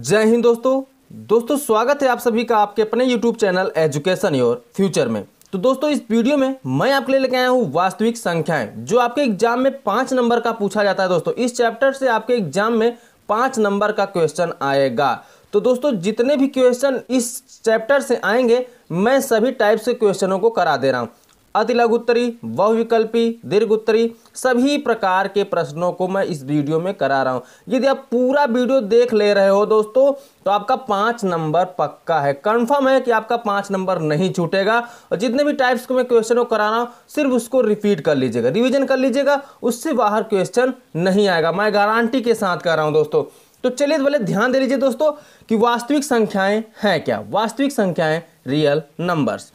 जय हिंद दोस्तों दोस्तों स्वागत है आप सभी का आपके अपने YouTube channel education your future में तो दोस्तों इस वीडियो में मैं आपके लिए लेके आया हूँ वास्तविक संख्याएं जो आपके एग्जाम में पांच नंबर का पूछा जाता है दोस्तों इस चैप्टर से आपके एग्जाम में पांच नंबर का क्वेश्चन आएगा तो दोस्तों जितने भी क्वेश्चन इस चैप्टर से आएंगे मैं सभी टाइप से क्वेश्चनों को करा दे रहा हूँ अति लघु उत्तरी बहुविकल्पी दीर्घ उत्तरी सभी प्रकार के प्रश्नों को मैं इस वीडियो में करा रहा हूं यदि आप पूरा वीडियो देख ले रहे हो दोस्तों तो आपका पांच नंबर पक्का है कंफर्म है कि आपका पांच नंबर नहीं छूटेगा और जितने भी टाइप्स को मैं क्वेश्चन को करा रहा हूँ सिर्फ उसको रिपीट कर लीजिएगा रिविजन कर लीजिएगा उससे बाहर क्वेश्चन नहीं आएगा मैं गारंटी के साथ कर रहा हूँ दोस्तों तो चलिए भले ध्यान दे लीजिए दोस्तों कि वास्तविक संख्याएं हैं क्या वास्तविक संख्याएं रियल नंबर्स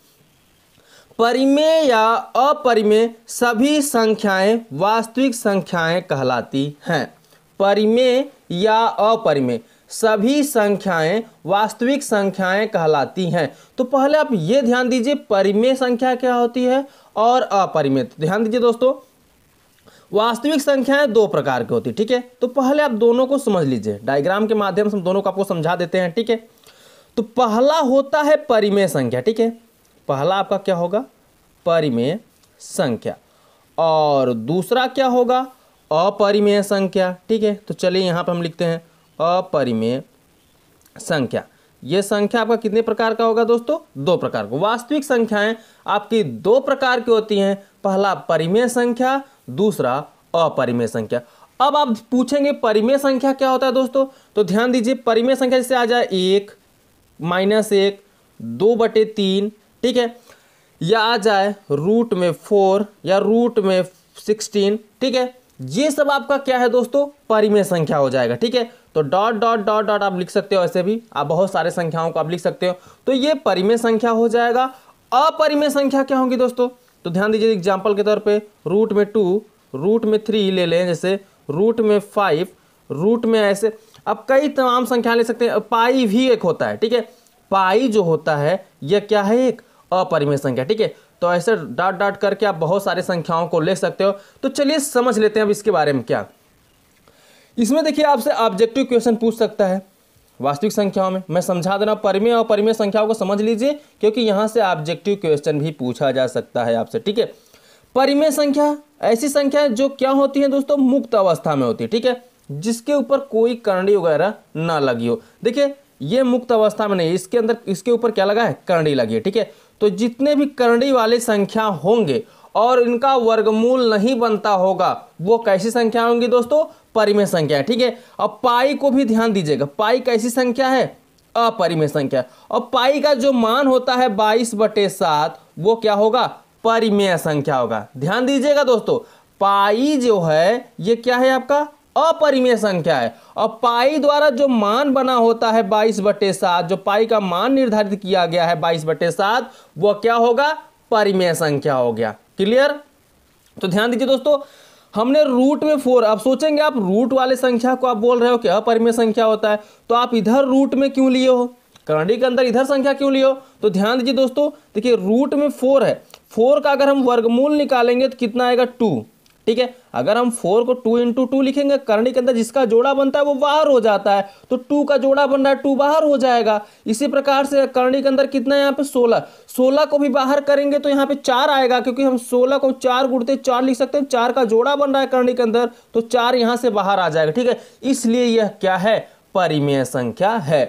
परिमेय या अपरिमेय सभी संख्याएं वास्तविक संख्याएं कहलाती हैं परिमेय या अपरिमेय सभी संख्याएं वास्तविक संख्याएं कहलाती हैं तो पहले आप ये ध्यान दीजिए परिमेय संख्या क्या होती है और अपरिमेय तो ध्यान दीजिए दोस्तों वास्तविक संख्याएं दो प्रकार की होती है ठीक है तो पहले आप दोनों को समझ लीजिए डायग्राम के माध्यम से हम दोनों को आपको समझा देते हैं ठीक है तो पहला होता है परिमेय संख्या ठीक है पहला आपका क्या होगा परिमेय संख्या और दूसरा क्या होगा अपरिमेय संख्या ठीक है तो चलिए यहाँ पर हम लिखते हैं अपरिमेय संख्या ये संख्या आपका कितने प्रकार का होगा दोस्तों दो प्रकार का वास्तविक संख्याएं आपकी दो प्रकार की होती हैं पहला परिमेय संख्या दूसरा अपरिमेय संख्या अब आप पूछेंगे परिमेय संख्या क्या होता है दोस्तों तो ध्यान दीजिए परिमेय संख्या जैसे आ जाए एक माइनस एक दो बटे तीन ठीक है या आ जाए रूट में फोर या रूट में सिक्सटीन ठीक है ये सब आपका क्या है दोस्तों परिमेय संख्या हो जाएगा ठीक है तो डॉट डॉट डॉट डॉट आप लिख सकते हो ऐसे भी आप बहुत सारे संख्याओं को आप लिख सकते हो तो ये परिमेय संख्या हो जाएगा अपरिमेय संख्या क्या होगी दोस्तों तो ध्यान दीजिए एग्जाम्पल के तौर पर रूट में टू रूट में थ्री ले लें जैसे रूट में फाइव रूट में ऐसे अब कई तमाम संख्या ले सकते हैं पाई भी एक होता है ठीक है पाई जो होता है यह क्या है एक अपरिमेय संख्या ठीक है तो ऐसे डॉट डॉट करके आप बहुत सारे संख्याओं को ले सकते हो तो चलिए समझ लेते हैं अब इसके बारे में क्या इसमें देखिए आपसे ऑब्जेक्टिव क्वेश्चन पूछ सकता है वास्तविक संख्याओं में मैं समझा दे रहा हूँ परिमेय और परिमेय संख्याओं को समझ लीजिए क्योंकि यहाँ से ऑब्जेक्टिव क्वेश्चन भी पूछा जा सकता है आपसे ठीक है परिमेय संख्या ऐसी संख्या जो क्या होती है दोस्तों मुक्त अवस्था में होती है ठीक है जिसके ऊपर कोई करणी वगैरह ना लगी हो देखिए ये मुक्त अवस्था में नहीं इसके अंदर इसके ऊपर क्या लगा है करणी लगी है ठीक है तो जितने भी करणी वाले संख्या होंगे और इनका वर्गमूल नहीं बनता होगा वो कैसी संख्या होंगी दोस्तों परिमेय संख्या ठीक है अब पाई को भी ध्यान दीजिएगा पाई कैसी संख्या है अपरिमेय संख्या और पाई का जो मान होता है बाईस बटे सात वो क्या होगा परिमेय संख्या होगा ध्यान दीजिएगा दोस्तों पाई जो है ये क्या है आपका अपरिमेय संख्या है और पाई द्वारा जो मान बना होता है बाईस बटे सात जो पाई का मान निर्धारित किया गया है बाईस बटे सात वह क्या होगा परिमेय संख्या हो गया क्लियर तो ध्यान दीजिए दोस्तों हमने रूट में फोर अब सोचेंगे आप रूट वाले संख्या को आप बोल रहे हो कि अपरिमेय संख्या होता है तो आप इधर रूट में क्यों लिए हो करणी के अंदर इधर संख्या क्यों लिए हो तो ध्यान दीजिए दोस्तों देखिए रूट में फोर है फोर का अगर हम वर्गमूल निकालेंगे तो कितना आएगा टू ठीक है अगर हम फोर को टू इंटू टू लिखेंगे करणी के अंदर जिसका जोड़ा बनता है वो बाहर हो जाता है तो टू का जोड़ा बन रहा है टू बाहर हो जाएगा इसी प्रकार से करणी के अंदर कितना है यहाँ पे सोलह सोलह को भी बाहर करेंगे तो यहाँ पे चार आएगा क्योंकि हम सोलह को चार गुड़ते चार लिख सकते हैं चार का जोड़ा बन रहा है करणी के अंदर तो चार यहाँ से बाहर आ जाएगा ठीक है इसलिए यह क्या है परिमेय संख्या है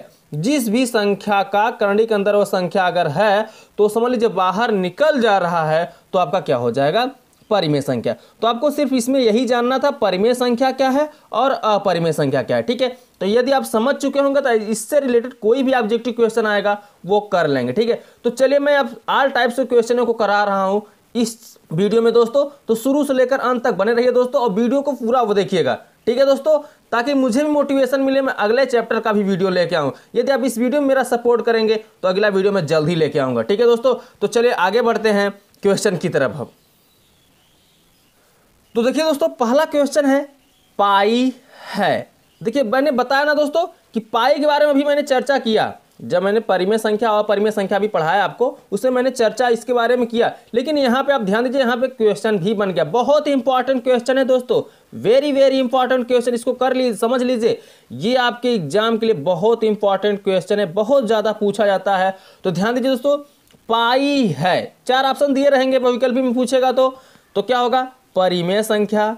जिस भी संख्या का करणी के अंदर वह संख्या अगर है तो समझ लीजिए बाहर निकल जा रहा है तो आपका क्या हो जाएगा परिमेय संख्या तो आपको सिर्फ इसमें यही जानना था परिमेय संख्या क्या है और अपरिमेय संख्या क्या है ठीक है तो यदि आप समझ चुके होंगे तो इससे रिलेटेड कोई भी ऑब्जेक्टिव क्वेश्चन आएगा वो कर लेंगे ठीक है तो चलिए मैं अब आल टाइप्स ऑफ क्वेश्चनों को करा रहा हूँ इस वीडियो में दोस्तों तो शुरू से लेकर अंत तक बने रहिए दोस्तों और वीडियो को पूरा वो देखिएगा ठीक है दोस्तों ताकि मुझे भी मोटिवेशन मिले मैं अगले चैप्टर का भी वीडियो लेके आऊँ यदि आप इस वीडियो में मेरा सपोर्ट करेंगे तो अगला वीडियो मैं जल्द ही लेके आऊँगा ठीक है दोस्तों तो चलिए आगे बढ़ते हैं क्वेश्चन की तरफ अब तो देखिए दोस्तों पहला क्वेश्चन है पाई है देखिए मैंने बताया ना दोस्तों कि पाई के बारे में भी मैंने चर्चा किया जब मैंने परिमेय संख्या और परिमेय संख्या भी पढ़ाया आपको उसे मैंने चर्चा इसके बारे में किया लेकिन यहाँ पे आप ध्यान दीजिए यहाँ पे क्वेश्चन भी बन गया बहुत ही इंपॉर्टेंट क्वेश्चन है दोस्तों वेरी वेरी इंपॉर्टेंट क्वेश्चन इसको कर लीजिए समझ लीजिए ये आपके एग्जाम के लिए बहुत इंपॉर्टेंट क्वेश्चन है बहुत ज़्यादा पूछा जाता है तो ध्यान दीजिए दोस्तों पाई है चार ऑप्शन दिए रहेंगे विकल्प में पूछेगा तो, तो क्या होगा परिमेय संख्या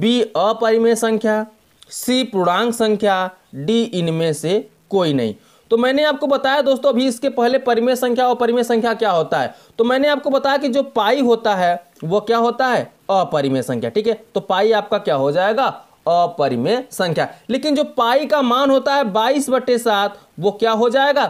बी अपरिमेय संख्या सी पूर्णांक संख्या डी इनमें से कोई नहीं तो मैंने आपको बताया दोस्तों अभी इसके पहले परिमेय संख्या और परिमेय संख्या क्या होता है तो मैंने आपको बताया कि जो पाई होता है वो क्या होता है अपरिमेय संख्या ठीक है तो पाई आपका क्या हो जाएगा अपरिमेय संख्या लेकिन जो पाई का मान होता है बाईस बटे सात वो क्या हो जाएगा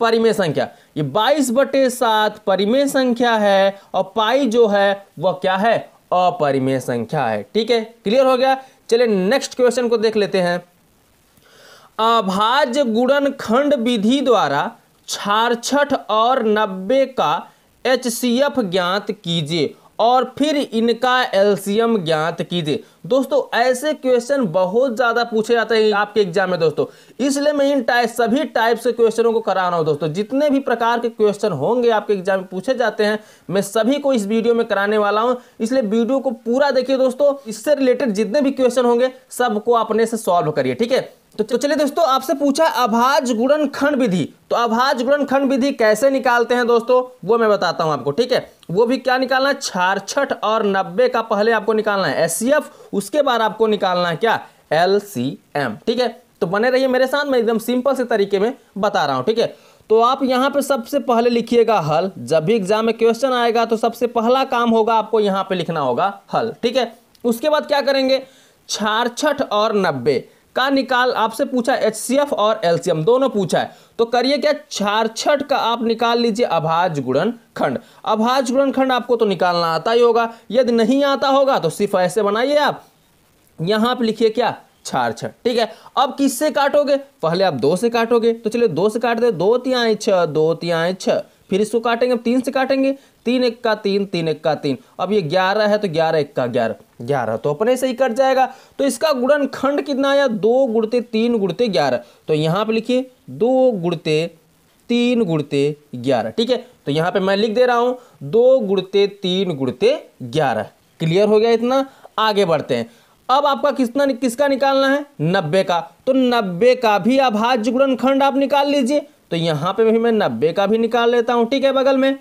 परिमेय संख्या ये बाईस बटे सात परिमेय संख्या है और पाई जो है वह क्या है अपरिमेय संख्या है ठीक है क्लियर हो गया चलिए नेक्स्ट क्वेश्चन को देख लेते हैं अभाज्य गुणन खंड विधि द्वारा छारछठ और नब्बे का एच ज्ञात कीजिए और फिर इनका एलसीएम ज्ञात कीजिए दोस्तों ऐसे क्वेश्चन बहुत ज़्यादा पूछे जाते हैं आपके एग्जाम में दोस्तों इसलिए मैं इन टाइप सभी टाइप से क्वेश्चनों को करा रहा हूं दोस्तों जितने भी प्रकार के क्वेश्चन होंगे आपके एग्जाम में पूछे जाते हैं मैं सभी को इस वीडियो में कराने वाला हूं इसलिए वीडियो को पूरा देखिए दोस्तों इससे रिलेटेड जितने भी क्वेश्चन होंगे सबको अपने से सॉल्व करिए ठीक है तो, तो चलिए दोस्तों आपसे पूछा अभाज गुणन खंड विधि तो अभाज गुणन खंड विधि कैसे निकालते हैं दोस्तों वो मैं बताता हूं आपको ठीक है वो भी क्या निकालना है छाछठ और नब्बे का पहले आपको निकालना है एस उसके बाद आपको निकालना है क्या एल ठीक है तो बने रहिए मेरे साथ मैं एकदम सिंपल से तरीके में बता रहा हूँ ठीक है तो आप यहाँ पे सबसे पहले लिखिएगा हल जब भी एग्जाम में क्वेश्चन आएगा तो सबसे पहला काम होगा आपको यहाँ पे लिखना होगा हल ठीक है उसके बाद क्या करेंगे छारछठ और नब्बे का निकाल आपसे पूछा एच सी एफ और एलसीएम दोनों पूछा है तो करिए क्या छठ का आप निकाल लीजिए अभाज गुणन खंड अभाज गुणन खंड आपको तो निकालना आता ही होगा यदि नहीं आता होगा तो सिर्फ ऐसे बनाइए आप यहां पर लिखिए क्या छठ ठीक है अब किससे काटोगे पहले आप दो से काटोगे तो चलिए दो से काट दे दो तिहाई छ दो तिहाई छः फिर इसको काटेंगे तीन से काटेंगे तीन एक का तीन तीन एक का तीन अब ये ग्यारह है तो ग्यारह एक का ग्यारह ग्यारह तो अपने से ही कट जाएगा तो इसका खंड कितना आया दो गुड़ते तीन गुड़ते ग्यारह तो यहाँ पे लिखिए दो गुड़ते तीन गुड़ते ग्यारह ठीक है तो यहाँ पे मैं लिख दे रहा हूँ दो गुड़ते तीन गुड़ते ग्यारह क्लियर हो गया इतना आगे बढ़ते हैं अब आपका कितना किसका निकालना है नब्बे का तो नब्बे का भी अभाज्य गुणनखंड आप निकाल लीजिए तो यहाँ पे भी मैं नब्बे का भी निकाल लेता हूँ ठीक है बगल में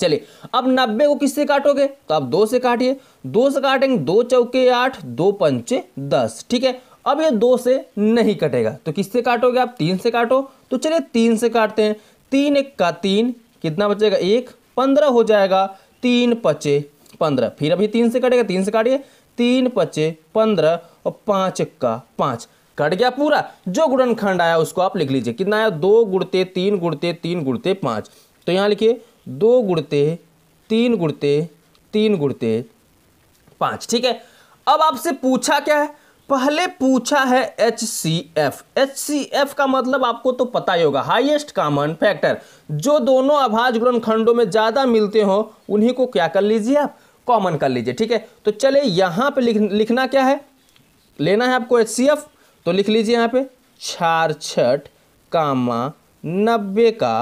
चलिए अब नब्बे को किससे काटोगे तो आप दो से काटिए दो से काटेंगे दो चौके आठ दो पंचे दस ठीक है अब ये दो से नहीं कटेगा तो किससे काटोगे आप तीन से काटो तो चलिए तीन से काटते हैं तीन एक का तीन कितना बचेगा एक पंद्रह हो जाएगा तीन पचे पंद्रह फिर अभी तीन से कटेगा तीन से काटिए तीन पचे पंद्रह और पांच का पांच कट गया पूरा जो गुणनखंड आया उसको आप लिख लीजिए कितना आया दो गुड़ते तीन गुड़ते तीन गुड़ते पांच तो यहां लिखिए दो गुड़ते तीन गुड़ते तीन गुड़ते पाँच ठीक है अब आपसे पूछा क्या है पहले पूछा है H C F H C F का मतलब आपको तो पता ही होगा हाईएस्ट कॉमन फैक्टर जो दोनों आभाज खंडों में ज़्यादा मिलते हो उन्हीं को क्या कर लीजिए आप कॉमन कर लीजिए ठीक है तो चले यहाँ पे लिख, लिखना क्या है लेना है आपको एच सी एफ तो लिख लीजिए यहाँ पे छठ कामा नब्बे का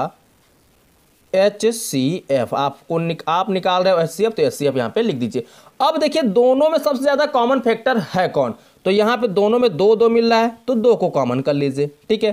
एच सी एफ आपको निक, आप निकाल रहे हो एच सी एफ तो एच सी एफ यहाँ पे लिख दीजिए अब देखिए दोनों में सबसे ज़्यादा कॉमन फैक्टर है कौन तो यहाँ पे दोनों में दो दो मिल रहा है तो दो को कॉमन कर लीजिए ठीक है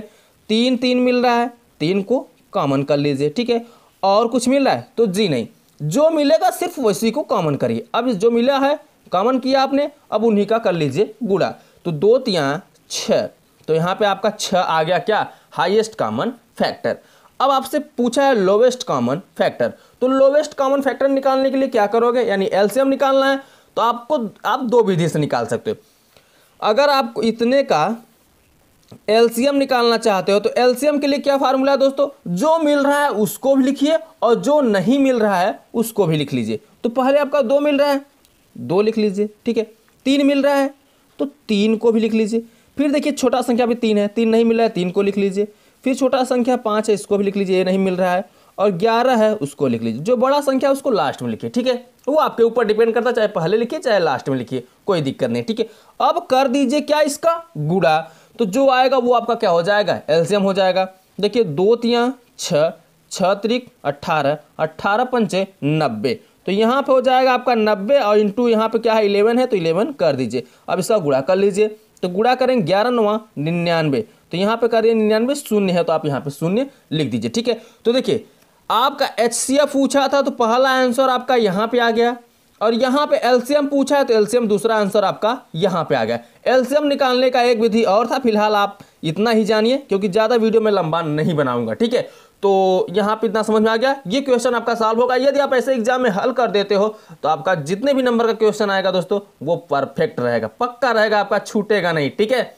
तीन तीन मिल रहा है तीन को कॉमन कर लीजिए ठीक है और कुछ मिल रहा है तो जी नहीं जो मिलेगा सिर्फ वैसी को कॉमन करिए अब जो मिला है कॉमन किया आपने अब उन्हीं का कर लीजिए गुड़ा तो दो तिया छ तो यहाँ पे आपका छ आ गया क्या हाइएस्ट कॉमन फैक्टर अब आपसे पूछा है लोवेस्ट कॉमन फैक्टर तो लोवेस्ट कॉमन फैक्टर निकालने के लिए क्या करोगे यानी एलसीएम निकालना है तो आपको आप दो विधि से निकाल सकते हो अगर आप इतने का एलसीएम निकालना चाहते हो तो एलसीएम के लिए क्या फार्मूला है दोस्तों जो मिल रहा है उसको भी लिखिए और जो नहीं मिल रहा है उसको भी लिख लीजिए तो पहले आपका दो मिल रहा है दो लिख लीजिए ठीक है तीन मिल रहा है तो तीन को भी लिख लीजिए फिर देखिए छोटा संख्या भी तीन है तीन नहीं मिल रहा है तीन को लिख लीजिए फिर छोटा संख्या पाँच है इसको भी लिख लीजिए ये नहीं मिल रहा है और ग्यारह है उसको लिख लीजिए जो बड़ा संख्या है उसको लास्ट में लिखिए ठीक है वो आपके ऊपर डिपेंड करता है चाहे पहले लिखिए चाहे लास्ट में लिखिए कोई दिक्कत नहीं ठीक है अब कर दीजिए क्या इसका गुड़ा तो जो आएगा वो आपका क्या हो जाएगा एल्सियम हो जाएगा देखिए दो तिया छ छः त्रिक अट्ठारह अट्ठारह पंचे नब्बे तो यहाँ पे हो जाएगा आपका नब्बे और इंटू यहाँ पे क्या है इलेवन है तो इलेवन कर दीजिए अब इसका गुड़ा कर लीजिए तो गुड़ा करें ग्यारह नवा निन्यानवे तो यहाँ पे कार्य निन्यानवे शून्य है तो आप यहाँ पे शून्य लिख दीजिए ठीक है तो देखिए आपका एच पूछा था तो पहला आंसर आपका यहाँ पे आ गया और यहाँ पे एलसीएम पूछा है तो एलसीएम दूसरा आंसर आपका यहाँ पे आ गया एलसीएम निकालने का एक विधि और था फिलहाल आप इतना ही जानिए क्योंकि ज़्यादा वीडियो में लंबा नहीं बनाऊंगा ठीक है तो यहाँ पे इतना समझ में आ गया ये क्वेश्चन आपका सॉल्व होगा यदि आप ऐसे एग्जाम में हल कर देते हो तो आपका जितने भी नंबर का क्वेश्चन आएगा दोस्तों वो परफेक्ट रहेगा पक्का रहेगा आपका छूटेगा नहीं ठीक है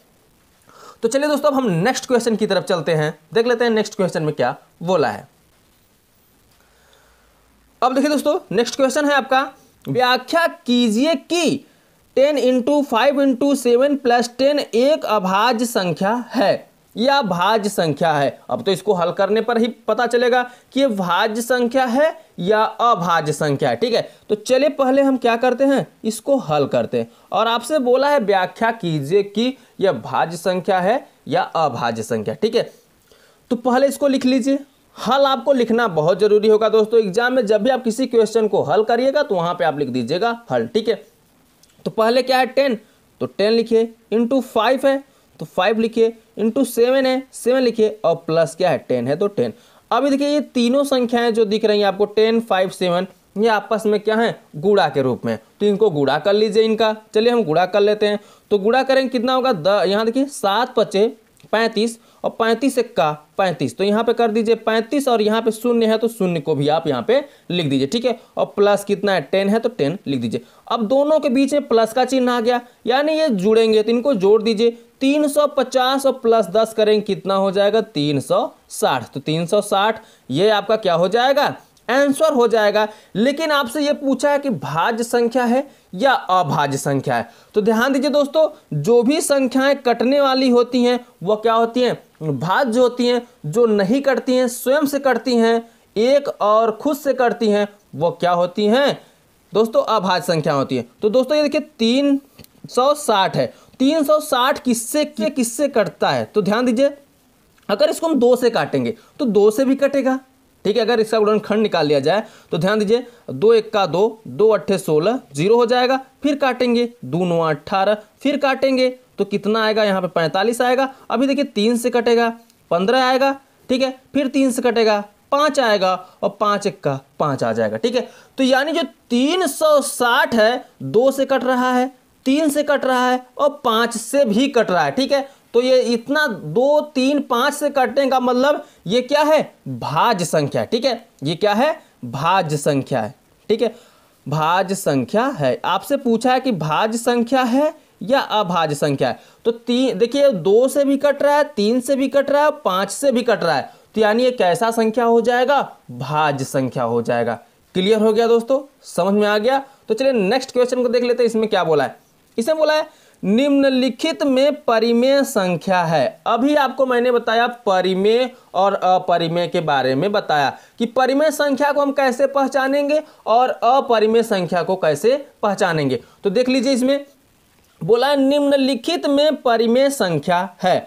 तो चलिए दोस्तों अब हम नेक्स्ट क्वेश्चन की तरफ चलते हैं देख लेते हैं नेक्स्ट क्वेश्चन में क्या बोला है अब देखिए दोस्तों नेक्स्ट क्वेश्चन है आपका व्याख्या कीजिए कि ten into five into seven plus ten एक अभाज्य संख्या है या भाज्य संख्या है अब तो इसको हल करने पर ही पता चलेगा कि यह भाज्य संख्या है या अभाज संख्या है ठीक है तो चले पहले हम क्या करते हैं इसको हल करते हैं और आपसे बोला है व्याख्या कीजिए कि यह भाज्य संख्या है या अभाज्य संख्या ठीक है तो पहले इसको लिख लीजिए हल आपको लिखना बहुत जरूरी होगा दोस्तों एग्जाम में जब भी आप किसी क्वेश्चन को हल करिएगा तो वहां पे आप लिख दीजिएगा हल ठीक है तो पहले क्या है टेन तो टेन लिखिए इंटू फाइव है तो फाइव लिखिए इंटू सेवन है सेवन लिखिए और प्लस क्या है टेन है तो टेन अभी देखिए ये तीनों संख्याएं जो दिख रही हैं आपको टेन फाइव सेवन ये आपस में क्या है गुड़ा के रूप में तो इनको गुड़ा कर लीजिए इनका चलिए हम गुड़ा कर लेते हैं तो गुड़ा करेंगे कितना होगा द यहाँ देखिए सात पच्चे पैंतीस और पैंतीस एक का पैंतीस तो यहाँ पे कर दीजिए पैंतीस और यहाँ पे शून्य है तो शून्य को भी आप यहाँ पे लिख दीजिए ठीक है और प्लस कितना है टेन है तो टेन लिख दीजिए अब दोनों के बीच में प्लस का चिन्ह आ गया यानी ये जुड़ेंगे तो इनको जोड़ दीजिए 350 और प्लस 10 करेंगे कितना हो जाएगा 360 तो 360 ये आपका क्या हो जाएगा आंसर हो जाएगा लेकिन आपसे ये पूछा है कि भाज्य संख्या है या अभाज्य संख्या है तो ध्यान दीजिए दोस्तों जो भी संख्याएं कटने वाली होती हैं वह क्या होती हैं भाज जो होती हैं जो नहीं करती हैं स्वयं से करती हैं एक और खुद से करती हैं वो क्या होती हैं दोस्तों अभाज्य संख्या होती है तो दोस्तों ये देखिए तीन सौ साठ है तीन सौ साठ किससे किससे कटता है तो ध्यान दीजिए अगर इसको हम दो से काटेंगे तो दो से भी कटेगा ठीक है अगर इसका उड़न खंड निकाल लिया जाए तो ध्यान दीजिए दो एक का दो दो अट्ठे सोलह जीरो हो जाएगा फिर काटेंगे दो नौ अट्ठारह फिर काटेंगे तो कितना आएगा यहाँ पे पैंतालीस आएगा अभी देखिए तीन से कटेगा पंद्रह आएगा ठीक है फिर तीन से कटेगा पाँच आएगा और पाँच एक का पाँच आ जाएगा ठीक है तो यानी जो तीन सौ साठ है दो से कट रहा है तीन से कट रहा है और पाँच से भी कट रहा है ठीक है तो ये इतना दो तीन पाँच से कटने का मतलब ये क्या है भाज संख्या ठीक है ये क्या है भाज संख्या है ठीक है भाज संख्या है आपसे पूछा है कि भाज संख्या है या अभाज्य संख्या है तो तीन देखिए दो से भी कट रहा है तीन से भी कट रहा है पांच से भी कट रहा है तो यानी ये कैसा संख्या हो जाएगा भाज्य संख्या हो जाएगा क्लियर हो गया दोस्तों समझ में आ गया तो चलिए नेक्स्ट क्वेश्चन को देख लेते हैं इसमें क्या बोला है इसमें बोला है निम्नलिखित में परिमेय संख्या है अभी आपको मैंने बताया परिमेय और अपरिमेय के बारे में बताया कि परिमेय संख्या को हम कैसे पहचानेंगे और अपरिमेय संख्या को कैसे पहचानेंगे तो देख लीजिए इसमें बोला निम्नलिखित में परिमेय संख्या है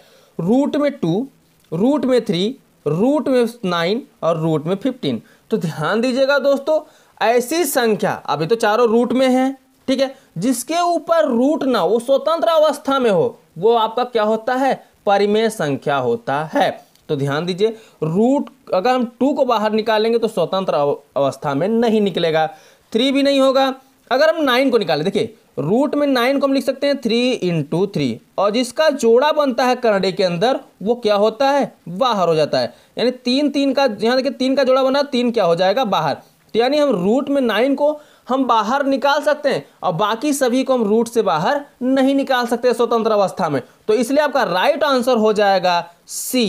रूट में टू रूट में थ्री रूट में नाइन और रूट में फिफ्टीन तो ध्यान दीजिएगा दोस्तों ऐसी संख्या अभी तो चारों रूट में है ठीक है जिसके ऊपर रूट ना वो स्वतंत्र अवस्था में हो वो आपका क्या होता है परिमेय संख्या होता है तो ध्यान दीजिए रूट अगर हम टू को बाहर निकालेंगे तो स्वतंत्र अवस्था में नहीं निकलेगा थ्री भी नहीं होगा अगर हम नाइन को निकालें देखिए रूट में नाइन को हम लिख सकते हैं थ्री इंटू थ्री और जिसका जोड़ा बनता है करड़े के अंदर वो क्या होता है बाहर हो जाता है यानी तीन तीन का यहाँ देखिए तीन का जोड़ा बना तीन क्या हो जाएगा बाहर तो यानी हम रूट में नाइन को हम बाहर निकाल सकते हैं और बाकी सभी को हम रूट से बाहर नहीं निकाल सकते स्वतंत्र अवस्था में तो इसलिए आपका राइट आंसर हो जाएगा सी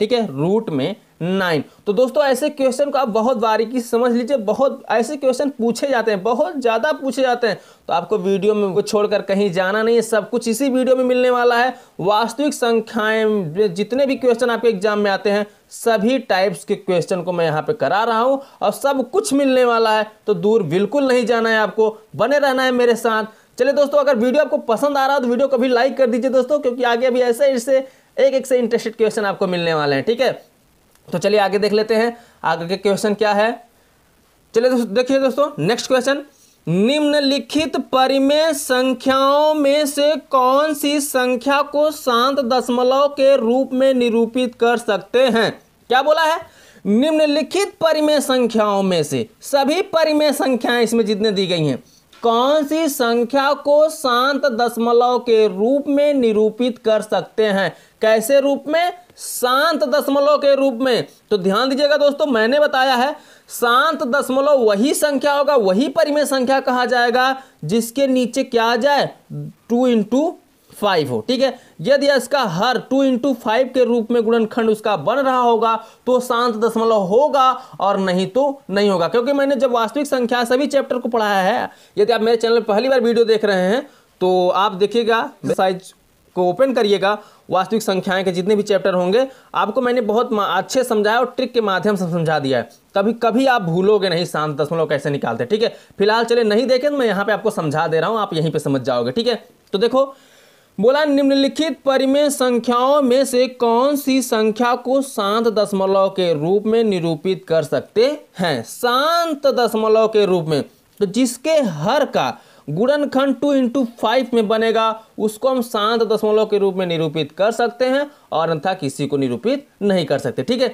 ठीक है रूट में नाइन तो दोस्तों ऐसे क्वेश्चन को आप बहुत बारीकी से समझ लीजिए बहुत ऐसे क्वेश्चन पूछे जाते हैं बहुत ज़्यादा पूछे जाते हैं तो आपको वीडियो में को छोड़कर कहीं जाना नहीं है सब कुछ इसी वीडियो में मिलने वाला है वास्तविक संख्याएं जितने भी क्वेश्चन आपके एग्जाम में आते हैं सभी टाइप्स के क्वेश्चन को मैं यहाँ पे करा रहा हूँ और सब कुछ मिलने वाला है तो दूर बिल्कुल नहीं जाना है आपको बने रहना है मेरे साथ चलिए दोस्तों अगर वीडियो आपको पसंद आ रहा है तो वीडियो को भी लाइक कर दीजिए दोस्तों क्योंकि आगे भी ऐसे ऐसे एक एक से इंटरेस्टेड क्वेश्चन आपको मिलने वाले हैं ठीक है तो चलिए आगे देख लेते हैं आगे के क्वेश्चन क्या है चलिए दोस्तों देखिए दोस्तों नेक्स्ट क्वेश्चन निम्नलिखित परिमेय संख्याओं में से कौन सी संख्या को शांत दशमलव के रूप में निरूपित कर सकते हैं क्या बोला है निम्नलिखित परिमेय संख्याओं में से सभी परिमेय संख्याएं इसमें जितने दी गई हैं कौन सी संख्या को शांत दशमलव के रूप में निरूपित कर सकते हैं कैसे रूप में शांत दशमलव के रूप में तो ध्यान दीजिएगा दोस्तों मैंने बताया है शांत दशमलव वही संख्या होगा वही परिमेय संख्या कहा जाएगा जिसके नीचे क्या आ जाए टू इंटू फाइव हो ठीक है यदि इसका हर टू इंटू फाइव के रूप में गुणनखंड उसका बन रहा होगा तो शांत दशमलव होगा और नहीं तो नहीं होगा क्योंकि मैंने जब वास्तविक संख्या सभी चैप्टर को पढ़ाया है यदि आप मेरे चैनल पर पहली बार वीडियो देख रहे हैं तो आप देखिएगा साइज को ओपन करिएगा वास्तविक संख्याएं के जितने भी चैप्टर होंगे आपको मैंने बहुत अच्छे समझाया और ट्रिक के माध्यम से समझा दिया है कभी कभी आप भूलोगे नहीं शांत दशमलव कैसे निकालते ठीक है फिलहाल चले नहीं देखें तो मैं यहाँ पे आपको समझा दे रहा हूँ आप यहीं पर समझ जाओगे ठीक है तो देखो बोला निम्नलिखित परिमेय संख्याओं में से कौन सी संख्या को शांत दशमलव के रूप में निरूपित कर सकते हैं शांत दशमलव के रूप में तो जिसके हर का गुणनखंड टू इंटू फाइव में बनेगा उसको हम शांत दशमलव के रूप में निरूपित कर सकते हैं और अन्यथा किसी को निरूपित नहीं कर सकते ठीक है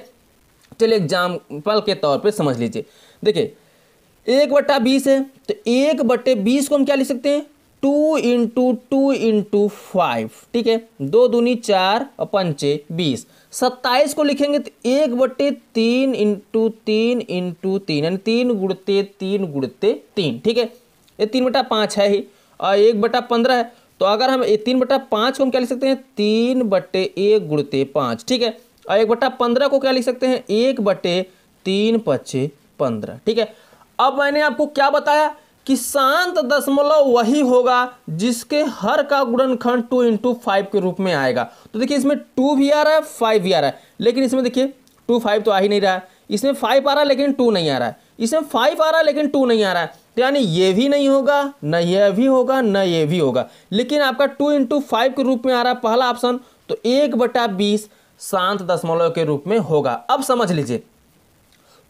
चलिए एग्जाम्पल के तौर पे समझ लीजिए देखिए एक बट्टा बीस है तो एक बट्टे बीस को हम क्या लिख सकते हैं two into two into five ठीक है दो दूनी चार और पंचे बीस सत्ताईस को लिखेंगे तो एक बट्टे तीन इंटू तीन इंटू तीन यानी तीन गुड़ते तीन गुड़ते तीन ठीक है ये तीन बटा पाँच है ही और एक बटा पंद्रह है तो अगर हम ये तीन बटा पाँच को हम क्या लिख सकते हैं तीन बटे एक गुड़ते पाँच ठीक है और एक बटा पंद्रह को क्या लिख सकते हैं एक बटे तीन पच्चे पंद्रह ठीक है अब मैंने आपको क्या बताया कि शांत दशमलव वही होगा जिसके हर का गुणनखंड टू इंटू फाइव के रूप में आएगा तो देखिए इसमें टू भी आ रहा है फाइव भी आ रहा है लेकिन इसमें देखिए टू फाइव तो आ ही नहीं रहा है इसमें फाइव आ रहा है लेकिन टू नहीं आ रहा है इसमें फाइव आ रहा है लेकिन टू नहीं आ रहा है तो यानी ये भी नहीं होगा न यह भी होगा न ये भी होगा लेकिन आपका टू इंटू फाइव के रूप में आ रहा है पहला ऑप्शन तो एक बटा बीस सात दशमलव के रूप में होगा अब समझ लीजिए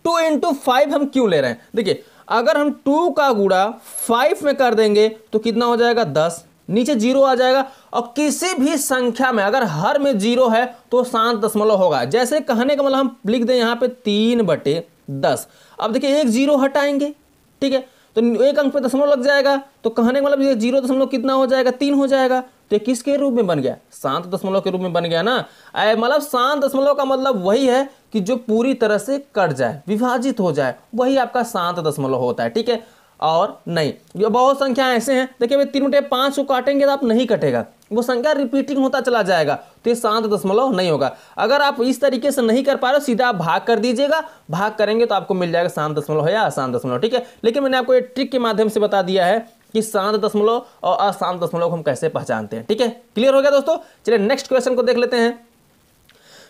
टू इंटू फाइव हम क्यों ले रहे हैं देखिए अगर हम टू का गुड़ा फाइव में कर देंगे तो कितना हो जाएगा दस नीचे जीरो आ जाएगा और किसी भी संख्या में अगर हर में जीरो है तो सात दशमलव होगा जैसे कहने का मतलब हम लिख दें यहां पे तीन बटे दस अब देखिए एक जीरो हटाएंगे ठीक है तो एक अंक पे दशमलव लग जाएगा तो कहने का मतलब ये जीरो दशमलव कितना हो जाएगा तीन हो जाएगा तो ये किसके रूप में बन गया शांत दशमलव के रूप में बन गया ना मतलब शांत दशमलव का मतलब वही है कि जो पूरी तरह से कट जाए विभाजित हो जाए वही आपका शांत दशमलव होता है ठीक है और नहीं ये बहुत संख्या ऐसे हैं देखिए भाई तीन बटे पाँच को काटेंगे तो आप नहीं कटेगा वो संख्या रिपीटिंग होता चला जाएगा तो ये सात दशमलव नहीं होगा अगर आप इस तरीके से नहीं कर पा रहे हो सीधा आप भाग कर दीजिएगा भाग करेंगे तो आपको मिल जाएगा सात दशमलव या अशांत दशमलव ठीक है लेकिन मैंने आपको ये ट्रिक के माध्यम से बता दिया है कि सात दशमलव और अशांत दशमलव को हम कैसे पहचानते हैं ठीक है क्लियर हो गया दोस्तों चलिए नेक्स्ट क्वेश्चन को देख लेते हैं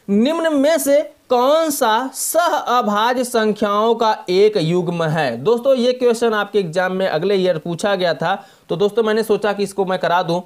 निम्न में से कौन सा सह अभाज्य संख्याओं का एक युग्म है दोस्तों ये क्वेश्चन आपके एग्जाम में अगले ईयर पूछा गया था तो दोस्तों मैंने सोचा कि इसको मैं करा दूं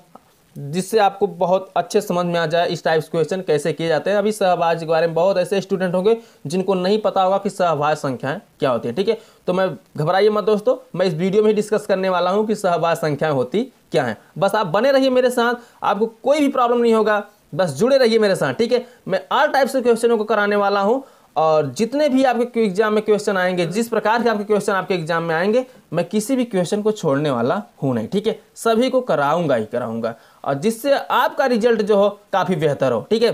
जिससे आपको बहुत अच्छे समझ में आ जाए इस टाइप क्वेश्चन कैसे किए जाते हैं अभी सहभाज के बारे में बहुत ऐसे स्टूडेंट होंगे जिनको नहीं पता होगा कि सहभाज संख्याएं क्या होती है ठीक है तो मैं घबराइए मत दोस्तों मैं इस वीडियो में डिस्कस करने वाला हूं कि सहभाज संख्याएं होती क्या हैं बस आप बने रहिए मेरे साथ आपको कोई भी प्रॉब्लम नहीं होगा बस जुड़े रहिए मेरे साथ ठीक है मैं ऑल टाइप्स के क्वेश्चनों को कराने वाला हूँ और जितने भी आपके एग्जाम में क्वेश्चन आएंगे जिस प्रकार के आपके क्वेश्चन आपके एग्जाम में आएंगे मैं किसी भी क्वेश्चन को छोड़ने वाला हूँ नहीं ठीक है सभी को कराऊंगा ही कराऊंगा और जिससे आपका रिजल्ट जो हो काफ़ी बेहतर हो ठीक है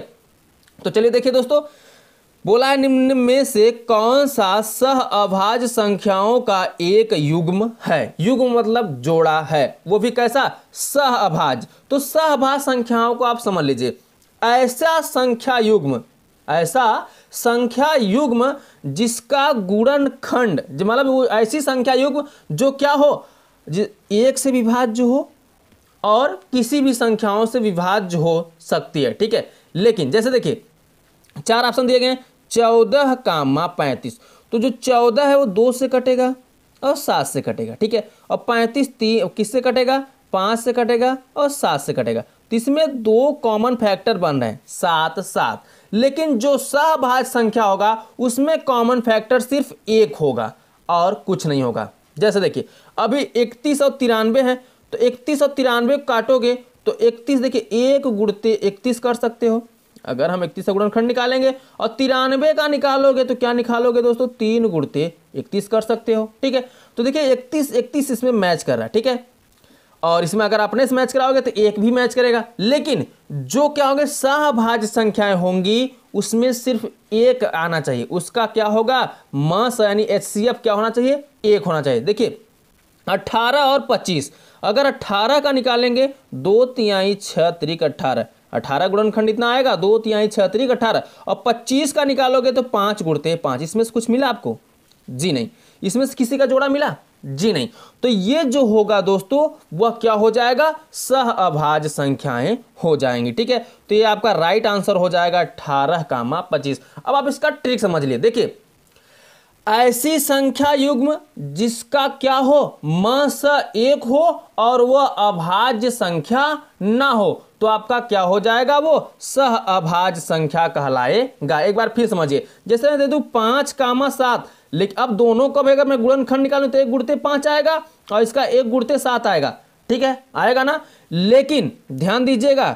तो चलिए देखिए दोस्तों बोला है निम्न में से कौन सा सह अभाज संख्याओं का एक युग्म है युग्म मतलब जोड़ा है वो भी कैसा सह अभाज तो सह अभाज संख्याओं को आप समझ लीजिए ऐसा संख्या युग्म ऐसा संख्या युग्म जिसका गुणन खंड मतलब ऐसी संख्या युग्म जो क्या हो एक से विभाज्य हो और किसी भी संख्याओं से विभाज्य हो सकती है ठीक है लेकिन जैसे देखिए चार ऑप्शन दिए गए चौदह कामा पैंतीस तो जो चौदह है वो दो से कटेगा और सात से कटेगा ठीक है और पैंतीस तीन किससे कटेगा पाँच से कटेगा और सात से कटेगा तो इसमें दो कॉमन फैक्टर बन रहे हैं सात सात लेकिन जो सहभाज संख्या होगा उसमें कॉमन फैक्टर सिर्फ एक होगा और कुछ नहीं होगा जैसे देखिए अभी इकतीस और तिरानवे हैं तो इकतीस और तिरानवे काटोगे तो इकतीस देखिए एक गुड़ते इकतीस कर सकते हो अगर हम इकतीस का गुणनखंड निकालेंगे और तिरानवे का निकालोगे तो क्या निकालोगे दोस्तों तीन गुड़ते इकतीस कर सकते हो ठीक है तो देखिए इकतीस इकतीस इसमें मैच कर रहा है ठीक है और इसमें अगर अपने से मैच कराओगे तो एक भी मैच करेगा लेकिन जो क्या होंगे सहभाज संख्याएं होंगी उसमें सिर्फ एक आना चाहिए उसका क्या होगा मास यानी एच क्या होना चाहिए एक होना चाहिए देखिए 18 और 25 अगर 18 का निकालेंगे दो तिहाई छ त्रिक अट्ठारह अठारह गुणनखंड इतना आएगा दो तिहाई छ त्रिक अठारह और पच्चीस का निकालोगे तो पाँच गुड़ते पाँच इसमें से कुछ मिला आपको जी नहीं इसमें से किसी का जोड़ा मिला जी नहीं तो ये जो होगा दोस्तों वह क्या हो जाएगा सह अभाज संख्याएं हो जाएंगी ठीक है तो ये आपका राइट आंसर हो जाएगा अठारह कामा पच्चीस अब आप इसका ट्रिक समझ लिए देखिए ऐसी संख्या युग्म जिसका क्या हो म स एक हो और वह अभाज्य संख्या ना हो तो आपका क्या हो जाएगा वो सह अभाज्य संख्या कहलाएगा एक बार फिर समझिए जैसे दे दू पांच कामा सात लेकिन अब दोनों को अगर मैं गुणनखंड निकालू तो एक गुड़ते पांच आएगा और इसका एक गुड़ते सात आएगा ठीक है आएगा ना लेकिन ध्यान दीजिएगा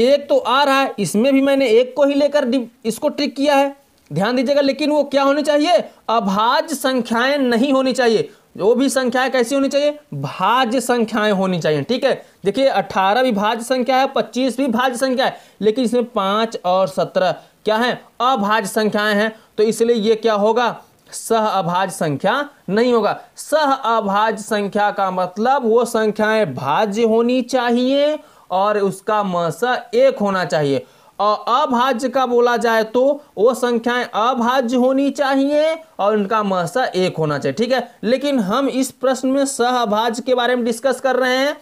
एक तो आ रहा है इसमें भी मैंने एक को ही लेकर इसको ट्रिक किया है ध्यान दीजिएगा लेकिन वो क्या होनी चाहिए अभाज संख्याएं नहीं होनी चाहिए वो भी संख्याएं कैसी होनी चाहिए भाज्य संख्याएं होनी चाहिए ठीक है देखिए अठारह भी भाज्य संख्या है पच्चीस भी भाज्य संख्या है लेकिन इसमें पांच और सत्रह क्या है अभाज्य संख्याएं हैं तो इसलिए ये क्या होगा सह अभाज संख्या नहीं होगा सह अभाज संख्या का मतलब वो संख्याएं भाज्य होनी चाहिए और उसका मसा एक होना चाहिए और अभाज्य का बोला जाए तो वो संख्याएं अभाज्य होनी चाहिए और उनका मसा एक होना चाहिए ठीक है लेकिन हम इस प्रश्न में सह अभाज्य के बारे में डिस्कस कर रहे हैं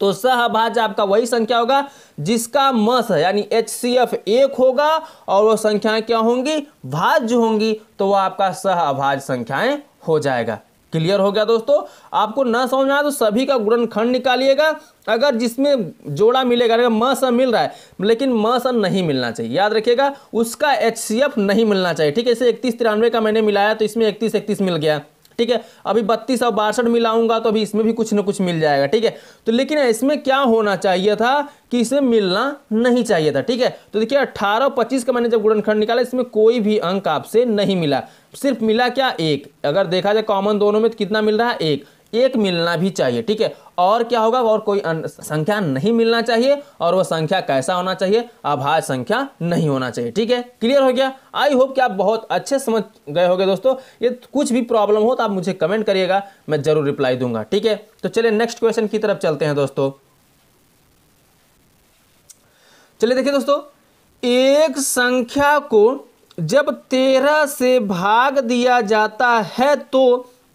तो सहभाज आपका वही संख्या होगा जिसका मस यानी एच सी एफ एक होगा और वो संख्याएं क्या होंगी भाज्य होंगी तो वह आपका सहभाज संख्याएं हो जाएगा क्लियर हो गया दोस्तों आपको ना समझ आए तो सभी का गुणनखंड निकालिएगा अगर जिसमें जोड़ा मिलेगा अगर म स मिल रहा है लेकिन म स नहीं मिलना चाहिए याद रखिएगा उसका एच नहीं मिलना चाहिए ठीक है इसे इकतीस तिरानवे का मैंने मिलाया तो इसमें इकतीस इकतीस मिल गया ठीक है अभी बत्तीस और बासठ मिलाऊंगा तो अभी इसमें भी कुछ ना कुछ मिल जाएगा ठीक है तो लेकिन इसमें क्या होना चाहिए था कि इसमें मिलना नहीं चाहिए था ठीक है तो देखिए अट्ठारह पच्चीस का मैंने जब गुड़नखंड निकाला इसमें कोई भी अंक आपसे नहीं मिला सिर्फ मिला क्या एक अगर देखा जाए कॉमन दोनों में तो कितना मिल रहा है एक एक मिलना भी चाहिए ठीक है और क्या होगा और कोई संख्या नहीं मिलना चाहिए और वो संख्या कैसा होना चाहिए अभाज्य संख्या नहीं होना चाहिए ठीक है क्लियर हो गया आई होप कि आप बहुत अच्छे समझ गए होंगे दोस्तों ये कुछ भी प्रॉब्लम हो तो आप मुझे कमेंट करिएगा मैं जरूर रिप्लाई दूंगा ठीक है तो चलिए नेक्स्ट क्वेश्चन की तरफ चलते हैं दोस्तों चलिए देखिए दोस्तों एक संख्या को जब तेरह से भाग दिया जाता है तो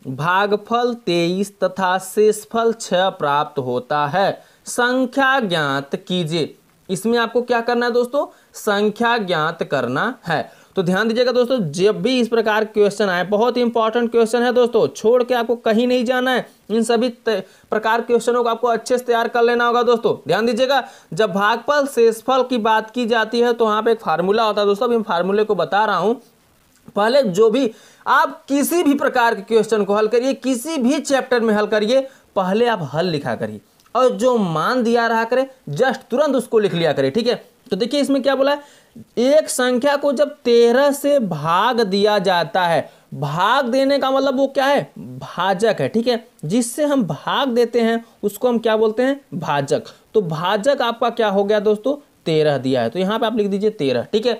भागफल तेईस तथा शेषफल छः प्राप्त होता है संख्या ज्ञात कीजिए इसमें आपको क्या करना है दोस्तों संख्या ज्ञात करना है तो ध्यान दीजिएगा दोस्तों जब भी इस प्रकार क्वेश्चन आए बहुत इंपॉर्टेंट क्वेश्चन है दोस्तों छोड़ के आपको कहीं नहीं जाना है इन सभी प्रकार के क्वेश्चनों को आपको अच्छे से तैयार कर लेना होगा दोस्तों ध्यान दीजिएगा जब भागफल शेषफल की बात की जाती है तो वहां पे एक फार्मूला होता है दोस्तों अभी फार्मूले को बता रहा हूं पहले जो भी आप किसी भी प्रकार के क्वेश्चन को हल करिए किसी भी चैप्टर में हल करिए पहले आप हल लिखा करिए और जो मान दिया रहा करे जस्ट तुरंत उसको लिख लिया करे ठीक है तो देखिए इसमें क्या बोला है एक संख्या को जब तेरह से भाग दिया जाता है भाग देने का मतलब वो क्या है भाजक है ठीक है जिससे हम भाग देते हैं उसको हम क्या बोलते हैं भाजक तो भाजक आपका क्या हो गया दोस्तों तेरह दिया है तो यहां पे आप लिख दीजिए तेरह ठीक है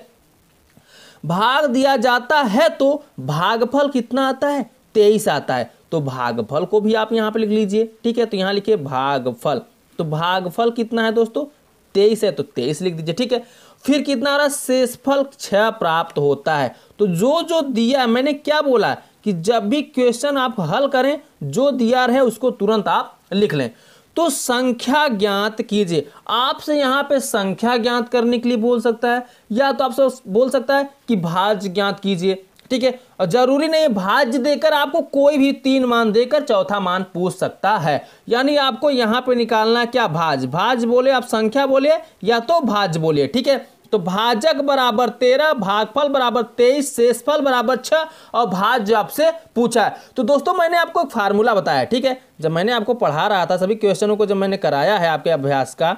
भाग दिया जाता है तो भागफल कितना आता है तेईस आता है तो भागफल को भी आप यहाँ पे लिख लीजिए ठीक है तो यहाँ लिखिए भागफल तो भागफल कितना है दोस्तों तेईस है तो तेईस लिख दीजिए ठीक है फिर कितना आ रहा है शेषफल छः प्राप्त होता है तो जो जो दिया है मैंने क्या बोला कि जब भी क्वेश्चन आप हल करें जो दिया है उसको तुरंत आप लिख लें तो संख्या ज्ञात कीजिए आपसे यहां पे संख्या ज्ञात करने के लिए बोल सकता है या तो आपसे बोल सकता है कि भाज ज्ञात कीजिए ठीक है और जरूरी नहीं भाज देकर आपको कोई भी तीन मान देकर चौथा मान पूछ सकता है यानी आपको यहां पे निकालना क्या भाज भाज बोले आप संख्या बोले या तो भाज बोलिए ठीक है तो भाजक बराबर तेरह भागफल बराबर तेईस शेषफल बराबर छह और भाज्य आपसे पूछा है तो दोस्तों मैंने आपको एक फार्मूला बताया ठीक है जब मैंने आपको पढ़ा रहा था सभी क्वेश्चनों को जब मैंने कराया है आपके अभ्यास का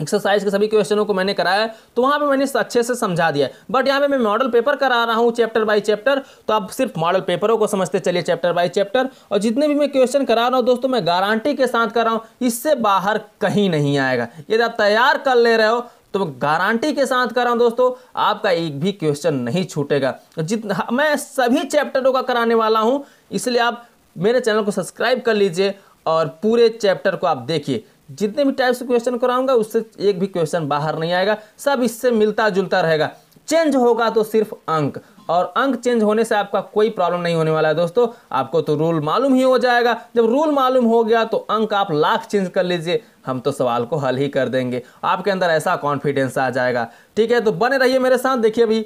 एक्सरसाइज के सभी क्वेश्चनों को मैंने कराया तो वहाँ पे मैंने अच्छे से समझा दिया बट यहाँ पे मैं मॉडल पेपर करा रहा हूँ चैप्टर बाय चैप्टर तो आप सिर्फ मॉडल पेपरों को समझते चलिए चैप्टर बाय चैप्टर और जितने भी मैं क्वेश्चन करा रहा हूँ दोस्तों मैं गारंटी के साथ कर रहा हूँ इससे बाहर कहीं नहीं आएगा यदि आप तैयार कर ले रहे हो तो मैं गारंटी के साथ कर रहा हूं दोस्तों आपका एक भी क्वेश्चन नहीं छूटेगा जितना हाँ, मैं सभी चैप्टरों का कराने वाला हूँ इसलिए आप मेरे चैनल को सब्सक्राइब कर लीजिए और पूरे चैप्टर को आप देखिए जितने भी टाइप्स के क्वेश्चन कराऊंगा उससे एक भी क्वेश्चन बाहर नहीं आएगा सब इससे मिलता जुलता रहेगा चेंज होगा तो सिर्फ अंक और अंक चेंज होने से आपका कोई प्रॉब्लम नहीं होने वाला है दोस्तों आपको तो रूल मालूम ही हो जाएगा जब रूल मालूम हो गया तो अंक आप लाख चेंज कर लीजिए हम तो सवाल को हल ही कर देंगे आपके अंदर ऐसा कॉन्फिडेंस आ जाएगा ठीक है तो बने रहिए मेरे साथ देखिए अभी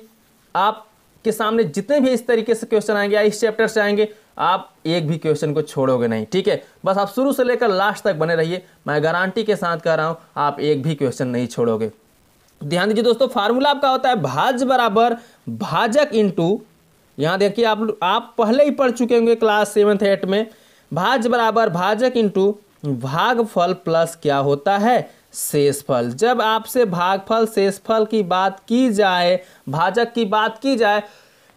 आप के सामने जितने भी इस तरीके से क्वेश्चन आएंगे या इस चैप्टर से आएंगे आप एक भी क्वेश्चन को छोड़ोगे नहीं ठीक है बस आप शुरू से लेकर लास्ट तक बने रहिए मैं गारंटी के साथ कह रहा हूँ आप एक भी क्वेश्चन नहीं छोड़ोगे ध्यान दीजिए दोस्तों फार्मूला आपका होता है भाज बराबर भाजक इंटू यहाँ देखिए आप आप पहले ही पढ़ चुके होंगे क्लास सेवन्थ एट में भाज बराबर भाजक इंटू भागफल प्लस क्या होता है शेषफल जब आपसे भागफल शेषफल की बात की जाए भाजक की बात की जाए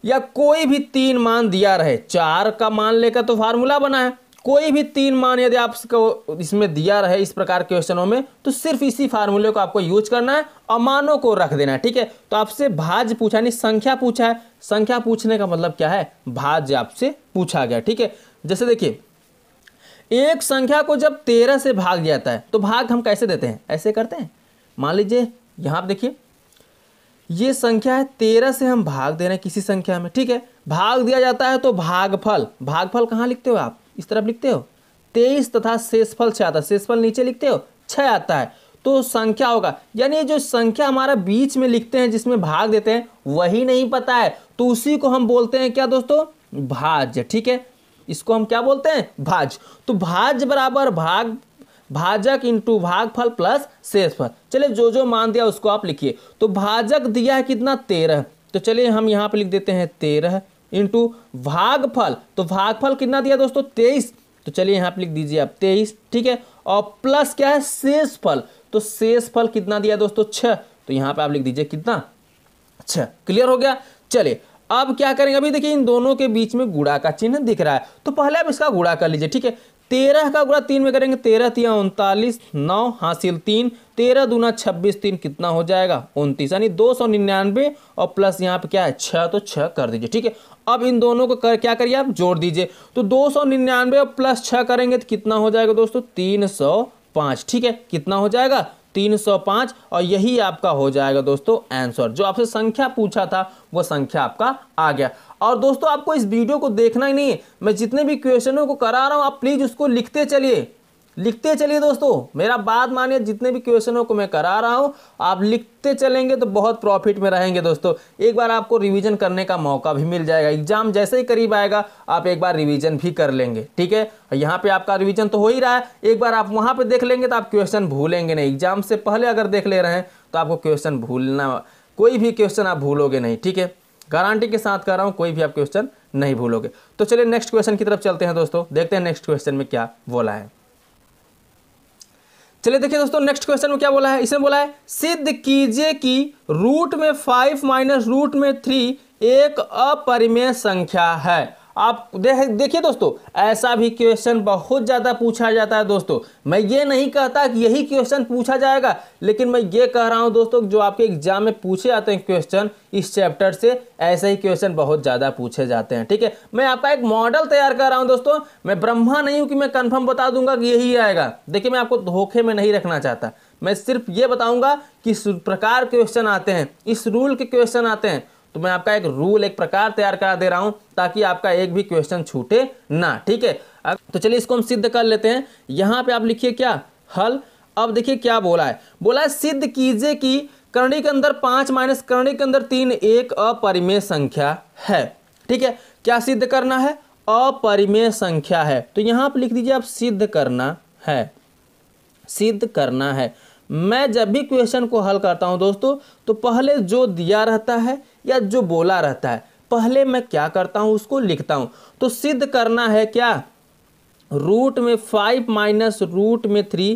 या कोई भी तीन मान दिया रहे चार का मान लेकर तो फार्मूला बना है कोई भी तीन मान यदि आपको इसमें दिया रहे इस प्रकार के क्वेश्चनों में तो सिर्फ इसी फार्मूले को आपको यूज करना है और मानों को रख देना है ठीक है तो आपसे भाज्य पूछा यानी संख्या पूछा है संख्या पूछने का मतलब क्या है भाज्य आपसे पूछा गया ठीक है जैसे देखिए एक संख्या को जब तेरह से भाग जाता है तो भाग हम कैसे देते हैं ऐसे करते हैं मान लीजिए यहाँ आप देखिए ये संख्या है तेरह से हम भाग दे रहे हैं किसी संख्या में ठीक है भाग दिया जाता है तो भागफल भागफल कहाँ लिखते हो आप इस तरफ लिखते हो तेईस तथा शेषफल छः आता है शेषफल नीचे लिखते हो छः आता है तो संख्या होगा यानी जो संख्या हमारा बीच में लिखते हैं जिसमें भाग देते हैं वही नहीं पता है तो उसी को हम बोलते हैं क्या दोस्तों भाज्य ठीक है इसको हम क्या बोलते हैं भाज तो भाज बराबर भाग भाजक इंटू भागफल प्लस शेषफल चलिए जो जो मान दिया उसको आप लिखिए तो भाजक दिया है कितना तेरह तो चलिए हम यहाँ पर लिख देते हैं तेरह इंटू भागफल तो भागफल कितना दिया दोस्तों तेईस तो चलिए यहाँ पर लिख दीजिए आप तेईस ठीक है और प्लस क्या है शेष फल तो शेष फल कितना दिया दोस्तों छः तो यहाँ पर आप लिख दीजिए कितना छः क्लियर हो गया चलिए अब क्या करेंगे अभी देखिए इन दोनों के बीच में गुड़ा का चिन्ह दिख रहा है तो पहले आप इसका गुड़ा कर लीजिए ठीक है तेरह का गुड़ा तीन में करेंगे तेरह तीन उनतालीस नौ हासिल तीन तेरह दूना छब्बीस तीन कितना हो जाएगा उनतीस यानी दो सौ निन्यानवे और प्लस यहाँ पे क्या है छः तो छः कर दीजिए ठीक है अब इन दोनों को कर क्या करिए आप जोड़ दीजिए तो दो सौ निन्यानवे और प्लस छः करेंगे तो कितना हो जाएगा दोस्तों तीन सौ पाँच ठीक है कितना हो जाएगा 305 और यही आपका हो जाएगा दोस्तों आंसर जो आपसे संख्या पूछा था वो संख्या आपका आ गया और दोस्तों आपको इस वीडियो को देखना ही नहीं है मैं जितने भी क्वेश्चनों को करा रहा हूँ आप प्लीज़ उसको लिखते चलिए लिखते चलिए दोस्तों मेरा बात मानिए जितने भी क्वेश्चनों को मैं करा रहा हूँ आप लिखते चलेंगे तो बहुत प्रॉफिट में रहेंगे दोस्तों एक बार आपको रिवीजन करने का मौका भी मिल जाएगा एग्जाम जैसे ही करीब आएगा आप एक बार रिवीजन भी कर लेंगे ठीक है यहाँ पे आपका रिवीजन तो हो ही रहा है एक बार आप वहाँ पर देख लेंगे तो आप क्वेश्चन भूलेंगे नहीं एग्जाम से पहले अगर देख ले रहे हैं तो आपको क्वेश्चन भूलना कोई भी क्वेश्चन आप भूलोगे नहीं ठीक है गारंटी के साथ कह रहा हूँ कोई भी आप क्वेश्चन नहीं भूलोगे तो चलिए नेक्स्ट क्वेश्चन की तरफ चलते हैं दोस्तों देखते हैं नेक्स्ट क्वेश्चन में क्या बोला है चलिए देखिए दोस्तों नेक्स्ट क्वेश्चन में क्या बोला है इसमें बोला है सिद्ध कीजिए कि रूट में फाइव माइनस रूट में थ्री एक अपरिमेय संख्या है आप देख देखिए दोस्तों ऐसा भी क्वेश्चन बहुत ज़्यादा पूछा जाता है दोस्तों मैं ये नहीं कहता कि यही क्वेश्चन पूछा जाएगा लेकिन मैं ये कह रहा हूँ दोस्तों जो आपके एग्जाम में पूछे जाते हैं क्वेश्चन इस चैप्टर से ऐसे ही क्वेश्चन बहुत ज़्यादा पूछे जाते हैं ठीक है मैं आपका एक मॉडल तैयार कर रहा हूँ दोस्तों मैं ब्रह्मा नहीं हूँ कि मैं कन्फर्म बता दूंगा कि यही आएगा देखिए मैं आपको धोखे में नहीं रखना चाहता मैं सिर्फ ये बताऊंगा किस प्रकार क्वेश्चन आते हैं इस रूल के क्वेश्चन आते हैं तो मैं आपका एक रूल एक प्रकार तैयार करा दे रहा हूं ताकि आपका एक भी क्वेश्चन छूटे ना ठीक है तो चलिए इसको हम सिद्ध कर लेते हैं यहां पे आप लिखिए क्या हल अब देखिए क्या बोला है बोला है सिद्ध कीजिए कि करणी के अंदर पांच माइनस करणी के अंदर तीन एक अपरिमेय संख्या है ठीक है क्या सिद्ध करना है अपरिमेय संख्या है तो यहां पर लिख दीजिए आप सिद्ध करना है सिद्ध करना है मैं जब भी क्वेश्चन को हल करता हूं दोस्तों तो पहले जो दिया रहता है या जो बोला रहता है पहले मैं क्या करता हूं उसको लिखता हूं तो सिद्ध करना है क्या रूट में फाइव माइनस रूट में थ्री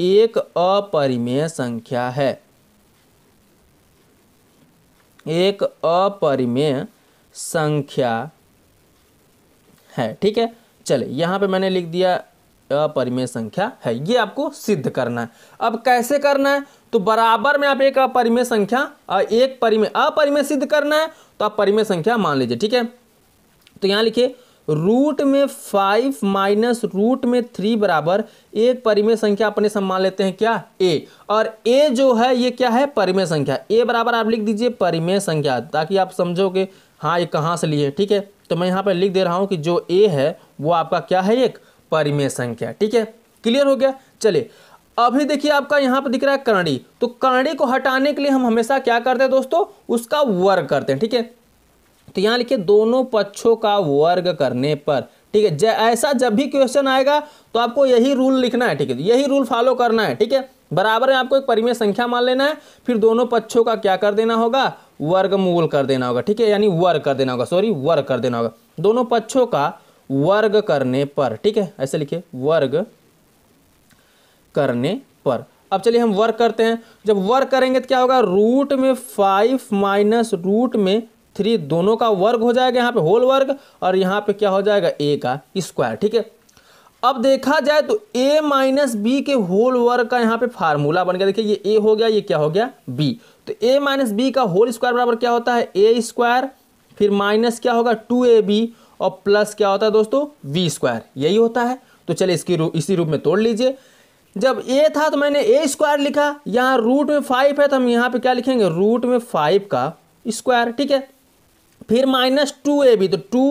एक अपरिमेय संख्या है एक अपरिमेय संख्या है ठीक है चले यहां पे मैंने लिख दिया अपरिमेय संख्या है ये आपको सिद्ध करना है अब कैसे करना है तो बराबर में आप एक अपरिमेय संख्या एक परिमेय अपरिमेय सिद्ध करना है तो आप परिमेय संख्या मान लीजिए ठीक है तो यहां लिखिए रूट में फाइव माइनस रूट में थ्री बराबर एक परिमेय संख्या अपने सब मान लेते हैं क्या ए और ए जो है ये क्या है परिमेय संख्या ए बराबर आप लिख दीजिए परिमेय संख्या ताकि आप समझोगे हाँ ये कहाँ से लिए ठीक है तो मैं यहाँ पर लिख दे रहा हूँ कि जो ए है वो आपका क्या है एक परिमेय संख्या ठीक है क्लियर हो गया चलिए अभी देखिए आपका यहाँ पर दिख रहा है कर्णी तो कर्णी को हटाने के लिए हम हमेशा क्या करते हैं दोस्तों उसका वर्ग करते हैं ठीक है तो यहाँ लिखिए दोनों पक्षों का वर्ग करने पर ठीक है ऐसा जब भी क्वेश्चन आएगा तो आपको यही रूल लिखना है ठीक है यही रूल फॉलो करना है ठीक है बराबर है आपको एक परिमेय संख्या मान लेना है फिर दोनों पक्षों का क्या कर देना होगा वर्गमूल कर देना होगा ठीक है यानी वर्ग कर देना होगा सॉरी वर्ग कर देना होगा दोनों पक्षों का वर्ग करने पर ठीक है ऐसे लिखिए वर्ग करने पर अब चलिए हम वर्क करते हैं जब वर्क करेंगे तो क्या होगा रूट में फाइव माइनस रूट में थ्री दोनों का वर्ग हो जाएगा यहाँ पे होल वर्ग और यहाँ पे क्या हो जाएगा ए का स्क्वायर ठीक है अब देखा जाए तो ए माइनस बी के होल वर्ग का यहाँ पे फार्मूला बन गया देखिए ये ए हो गया ये क्या हो गया बी तो ए माइनस बी का होल स्क्वायर बराबर क्या होता है ए स्क्वायर फिर माइनस क्या होगा टू ए बी और प्लस क्या होता है दोस्तों वी स्क्वायर यही होता है तो चलिए इसकी रू, इसी रूप में तोड़ लीजिए जब ए था तो मैंने ए स्क्वायर लिखा यहाँ रूट में फाइव है तो हम यहाँ पे क्या लिखेंगे रूट में फाइव का स्क्वायर ठीक है फिर माइनस टू ए भी तो टू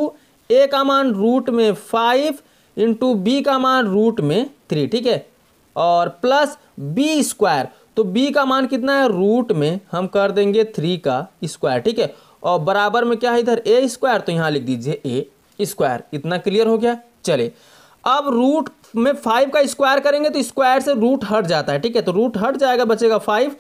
ए का मान रूट में फाइव इंटू बी का मान रूट में थ्री ठीक है और प्लस बी स्क्वायर तो बी का मान कितना है रूट में हम कर देंगे थ्री का स्क्वायर ठीक है और बराबर में क्या है इधर ए स्क्वायर तो यहाँ लिख दीजिए ए स्क्वायर इतना क्लियर हो गया चले अब रूट में फाइव का स्क्वायर करेंगे तो स्क्वायर से रूट हट जाता है ठीक है तो रूट हट जाएगा बचेगा फाइव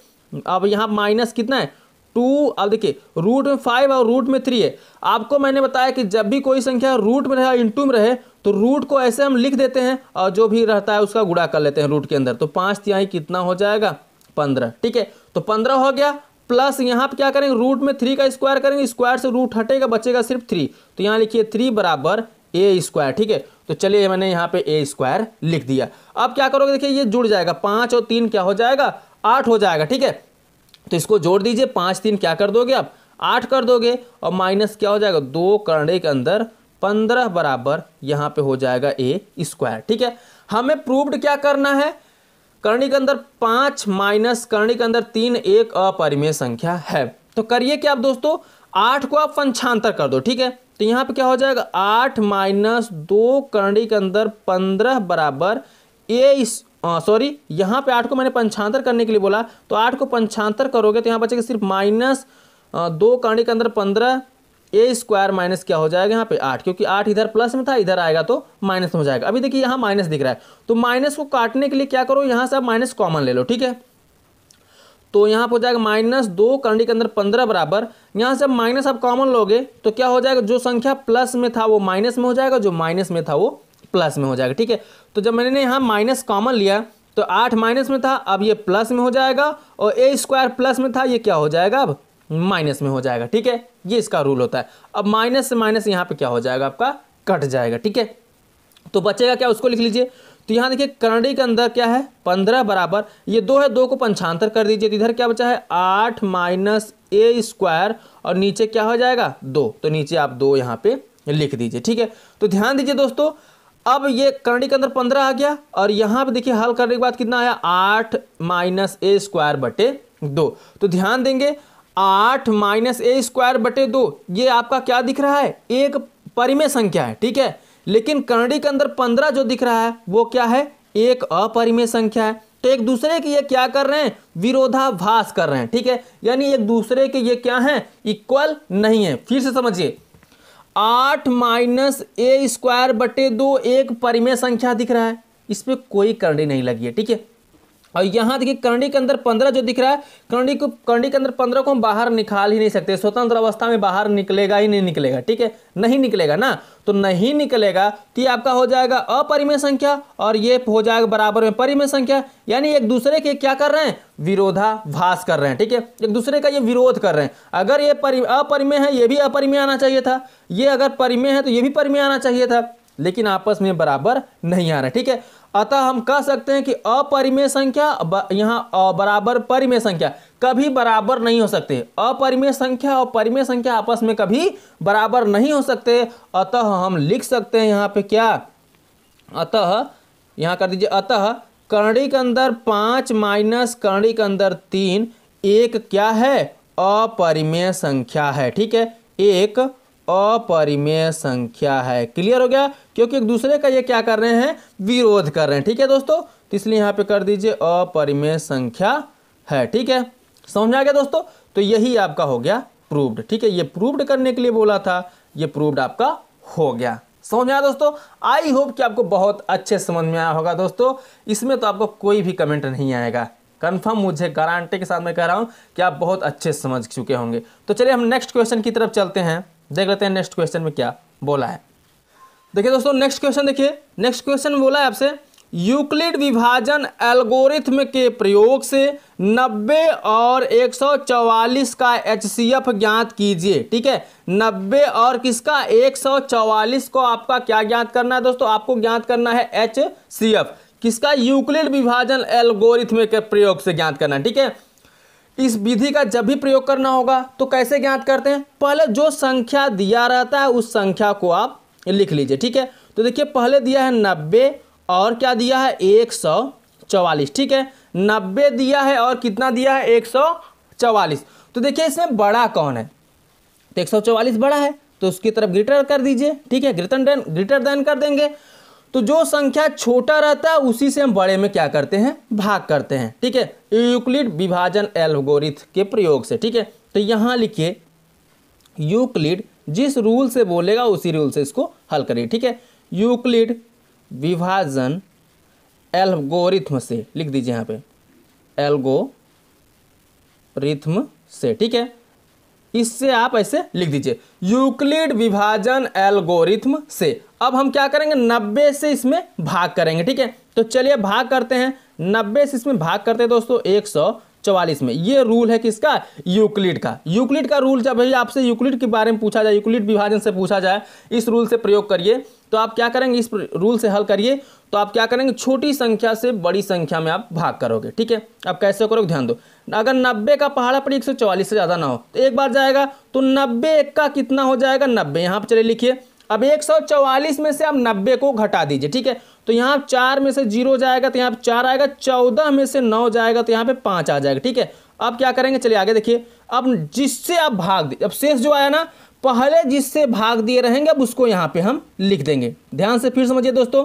अब यहाँ माइनस कितना है टू अब देखिए रूट में फाइव और रूट में थ्री है आपको मैंने बताया कि जब भी कोई संख्या रूट में रहे इंटू में रहे तो रूट को ऐसे हम लिख देते हैं और जो भी रहता है उसका गुड़ा कर लेते हैं रूट के अंदर तो पाँच तिहाई कितना हो जाएगा पंद्रह ठीक है तो पंद्रह हो गया प्लस यहाँ पे क्या करेंगे रूट में थ्री का स्क्वायर करेंगे स्क्वायर से रूट हटेगा बचेगा सिर्फ थ्री तो यहाँ लिखिए थ्री बराबर ए स्क्वायर ठीक है तो चलिए मैंने यहाँ पे ए स्क्वायर लिख दिया अब क्या करोगे देखिए ये जुड़ जाएगा पाँच और तीन क्या हो जाएगा आठ हो जाएगा ठीक है तो इसको जोड़ दीजिए पाँच तीन क्या कर दोगे आप आठ कर दोगे और माइनस क्या हो जाएगा दो करणे के अंदर पंद्रह बराबर यहाँ पे हो जाएगा ए स्क्वायर ठीक है हमें प्रूव्ड क्या करना है करणी के अंदर पांच माइनस करणी के अंदर तीन एक अपरिमेय संख्या है तो करिए क्या आप दोस्तों आठ को आप पंचांतर कर दो ठीक है तो यहां पे क्या हो जाएगा आठ माइनस दो करणी के अंदर पंद्रह बराबर ए सॉरी यहां पे आठ को मैंने पंचांतर करने के लिए बोला तो आठ को पंचांतर करोगे तो यहां बचेगा सिर्फ माइनस दो कर्णी के अंदर पंद्रह ए स्क्वायर माइनस क्या हो जाएगा यहाँ पे आठ क्योंकि आठ इधर प्लस में था इधर आएगा तो माइनस में हो जाएगा अभी देखिए यहाँ माइनस दिख रहा है तो माइनस को काटने के लिए क्या करो यहाँ से आप माइनस कॉमन ले लो ठीक है तो यहाँ पर हो जाएगा माइनस दो करंडी के अंदर पंद्रह बराबर यहाँ से माइनस आप कॉमन लोगे तो क्या हो जाएगा जो संख्या प्लस में था वो माइनस में हो जाएगा जो माइनस में था वो प्लस में हो जाएगा ठीक है तो जब मैंने यहाँ माइनस कॉमन लिया तो आठ माइनस में था अब ये प्लस में हो जाएगा और ए स्क्वायर प्लस में था ये क्या हो जाएगा अब माइनस में हो जाएगा ठीक है ये इसका रूल होता है अब माइनस से माइनस यहाँ पे क्या हो जाएगा आपका कट जाएगा ठीक है तो बचेगा क्या उसको लिख लीजिए तो यहाँ देखिए करंडी के अंदर क्या है पंद्रह बराबर ये दो है दो को पंचांतर कर दीजिए तो इधर क्या बचा है आठ माइनस ए स्क्वायर और नीचे क्या हो जाएगा दो तो नीचे आप दो यहाँ पे लिख दीजिए ठीक है तो ध्यान दीजिए दोस्तों अब ये करणी के अंदर पंद्रह आ गया और यहाँ पे देखिए हल करने के बाद कितना आया आठ माइनस ए स्क्वायर बटे दो तो ध्यान देंगे आठ माइनस ए स्क्वायर बटे दो ये आपका क्या दिख रहा है एक परिमेय संख्या है ठीक है लेकिन कर्णी के अंदर पंद्रह जो दिख रहा है वो क्या है एक अपरिमेय संख्या है तो एक दूसरे के ये क्या कर रहे हैं विरोधाभास कर रहे हैं ठीक है यानी एक दूसरे के ये क्या है इक्वल नहीं है फिर से समझिए आठ माइनस ए स्क्वायर बटे दो एक परिमेय संख्या दिख रहा है इस पर कोई कर्णी नहीं लगी है ठीक है और यहाँ देखिए करणी के अंदर पंद्रह जो दिख रहा है करणी को करणी के अंदर पंद्रह को हम बाहर निकाल ही नहीं सकते स्वतंत्र अवस्था में बाहर निकलेगा ही नहीं निकलेगा ठीक है नहीं निकलेगा ना तो नहीं निकलेगा तो आपका हो जाएगा अपरिमेय संख्या और ये हो जाएगा बराबर में परिमेय संख्या यानी एक दूसरे के क्या कर रहे हैं विरोधाभास कर रहे हैं ठीक है एक दूसरे का ये विरोध कर रहे हैं अगर ये अपरिमेय है ये भी अपरिमेय आना चाहिए था ये अगर परिमेय है तो ये भी परिमेय आना चाहिए था लेकिन आपस में बराबर नहीं आ रहा ठीक है अतः हम कह सकते हैं कि अपरिमेय संख्या यहाँ बराबर परिमेय संख्या कभी बराबर नहीं हो सकते अपरिमेय संख्या और परिमेय संख्या आपस में कभी बराबर नहीं हो सकते अतः हम लिख सकते हैं यहाँ पे क्या अतः यहाँ कर दीजिए अतः कर्णी के अंदर पाँच माइनस कर्णी के अंदर तीन एक क्या है अपरिमेय संख्या है ठीक है एक अपरिमेय संख्या है क्लियर हो गया क्योंकि एक दूसरे का ये क्या कर रहे हैं विरोध कर रहे हैं ठीक है दोस्तों तो इसलिए यहाँ पे कर दीजिए अपरिमेय संख्या है ठीक है समझ आ गया दोस्तों तो यही आपका हो गया प्रूव्ड ठीक है ये प्रूव्ड करने के लिए बोला था ये प्रूव्ड आपका हो गया समझ आया दोस्तों आई होप कि आपको बहुत अच्छे समझ में आया होगा दोस्तों इसमें तो आपको कोई भी कमेंट नहीं आएगा कन्फर्म मुझे गारंटी के साथ मैं कह रहा हूँ कि आप बहुत अच्छे समझ चुके होंगे तो चलिए हम नेक्स्ट क्वेश्चन की तरफ चलते हैं देख लेते हैं नेक्स्ट क्वेश्चन में क्या बोला है देखिए दोस्तों नेक्स्ट क्वेश्चन देखिए नेक्स्ट क्वेश्चन बोला है आपसे यूक्लिड विभाजन एल्गोरिथम के प्रयोग से 90 और 144 का एच ज्ञात कीजिए ठीक है 90 और किसका 144 को आपका क्या ज्ञात करना है दोस्तों आपको ज्ञात करना है एच किसका यूक्लिड विभाजन एल्गोरिथम के प्रयोग से ज्ञात करना है ठीक है इस विधि का जब भी प्रयोग करना होगा तो कैसे ज्ञात करते हैं पहले जो संख्या दिया रहता है उस संख्या को आप लिख लीजिए ठीक है तो देखिए पहले दिया है नब्बे और क्या दिया है एक सौ चौवालीस ठीक है नब्बे दिया है और कितना दिया है एक सौ चौवालीस तो देखिए इसमें बड़ा कौन है तो एक सौ चौवालीस बड़ा है तो उसकी तरफ ग्रिटर कर दीजिए ठीक है ग्रेटर देन ग्रिटर देन कर देंगे तो जो संख्या छोटा रहता है उसी से हम बड़े में क्या करते हैं भाग करते हैं ठीक है यूक्लिड विभाजन एल्गोरिथ के प्रयोग से ठीक है तो यहां लिखिए यूक्लिड जिस रूल से बोलेगा उसी रूल से इसको हल करिए ठीक है यूक्लिड विभाजन एल्गोरिथम से लिख दीजिए यहां पे एल्गो रिथम से ठीक है इससे आप ऐसे लिख दीजिए यूक्लिड विभाजन एल्गोरिथम से अब हम क्या करेंगे नब्बे से इसमें भाग करेंगे ठीक है तो चलिए भाग करते हैं नब्बे से इसमें भाग करते हैं दोस्तों एक सौ चौवालीस में ये रूल है किसका यूक्लिड का यूक्लिड का रूल जब भाई आपसे यूक्लिड के बारे में पूछा जाए यूक्लिड विभाजन से पूछा जाए इस रूल से प्रयोग करिए तो आप क्या करेंगे इस रूल से हल करिए तो आप क्या करेंगे छोटी संख्या से बड़ी संख्या में आप भाग करोगे ठीक है आप कैसे करोगे ध्यान दो अगर नब्बे का पहाड़ा अपनी एक सौ चौवालीस से ज़्यादा ना हो तो एक बार जाएगा तो नब्बे एक का कितना हो जाएगा नब्बे यहाँ पर चले लिखिए अब एक सौ चौवालीस में से आप नब्बे को घटा दीजिए ठीक है तो यहाँ चार में से जीरो जाएगा तो यहाँ पर चार आएगा चौदह में से नौ जाएगा तो यहाँ पे पाँच आ जाएगा ठीक है अब क्या करेंगे चलिए आगे देखिए अब जिससे आप भाग दिए अब शेष जो आया ना पहले जिससे भाग दिए रहेंगे अब उसको यहाँ पे हम लिख देंगे ध्यान से फिर समझिए दोस्तों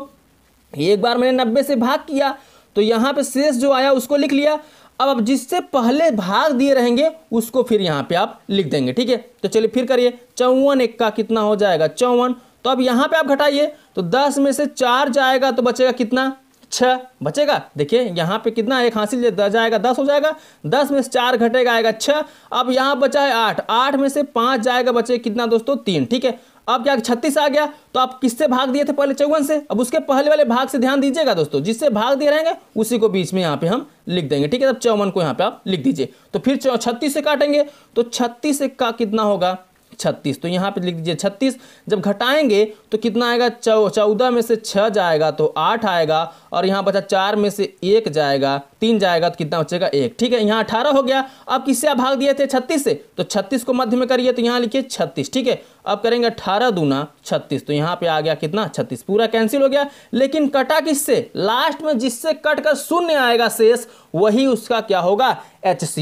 एक बार मैंने नब्बे से भाग किया तो यहाँ पे शेष जो आया उसको लिख लिया अब अब जिससे पहले भाग दिए रहेंगे उसको फिर यहाँ पे आप लिख देंगे ठीक है तो चलिए फिर करिए चौवन एक का कितना हो जाएगा चौवन तो अब यहाँ पे आप घटाइए तो दस में से चार जाएगा तो बचेगा कितना छः बचेगा देखिए यहाँ पे कितना एक हासिल जाएगा दस हो जाएगा दस में से चार घटेगा आएगा छः अब यहाँ बचा है आठ आठ में से पाँच जाएगा बचे कितना दोस्तों तीन ठीक है अब क्या छत्तीस आ गया तो आप किससे भाग दिए थे पहले चौवन से अब उसके पहले वाले भाग से ध्यान दीजिएगा दोस्तों जिससे भाग दिए रहेंगे उसी को बीच में यहाँ पे हम लिख देंगे ठीक है तब चौवन को यहाँ पे आप लिख दीजिए तो फिर छत्तीस से काटेंगे तो छत्तीस का कितना होगा छत्तीस तो यहाँ पे लिख दीजिए छत्तीस जब घटाएंगे तो कितना आएगा चौदह में से छः जाएगा तो आठ आएगा और यहाँ बचा चार में से एक जाएगा तीन जाएगा तो कितना बचेगा एक ठीक है यहाँ अठारह हो गया अब किससे आप भाग दिए थे छत्तीस से तो छत्तीस को मध्य में करिए तो यहाँ लिखिए छत्तीस ठीक है अब करेंगे अठारह दूना छत्तीस तो यहाँ पर आ गया कितना छत्तीस पूरा कैंसिल हो गया लेकिन कटा किससे लास्ट में जिससे कट कर शून्य आएगा शेष वही उसका क्या होगा एच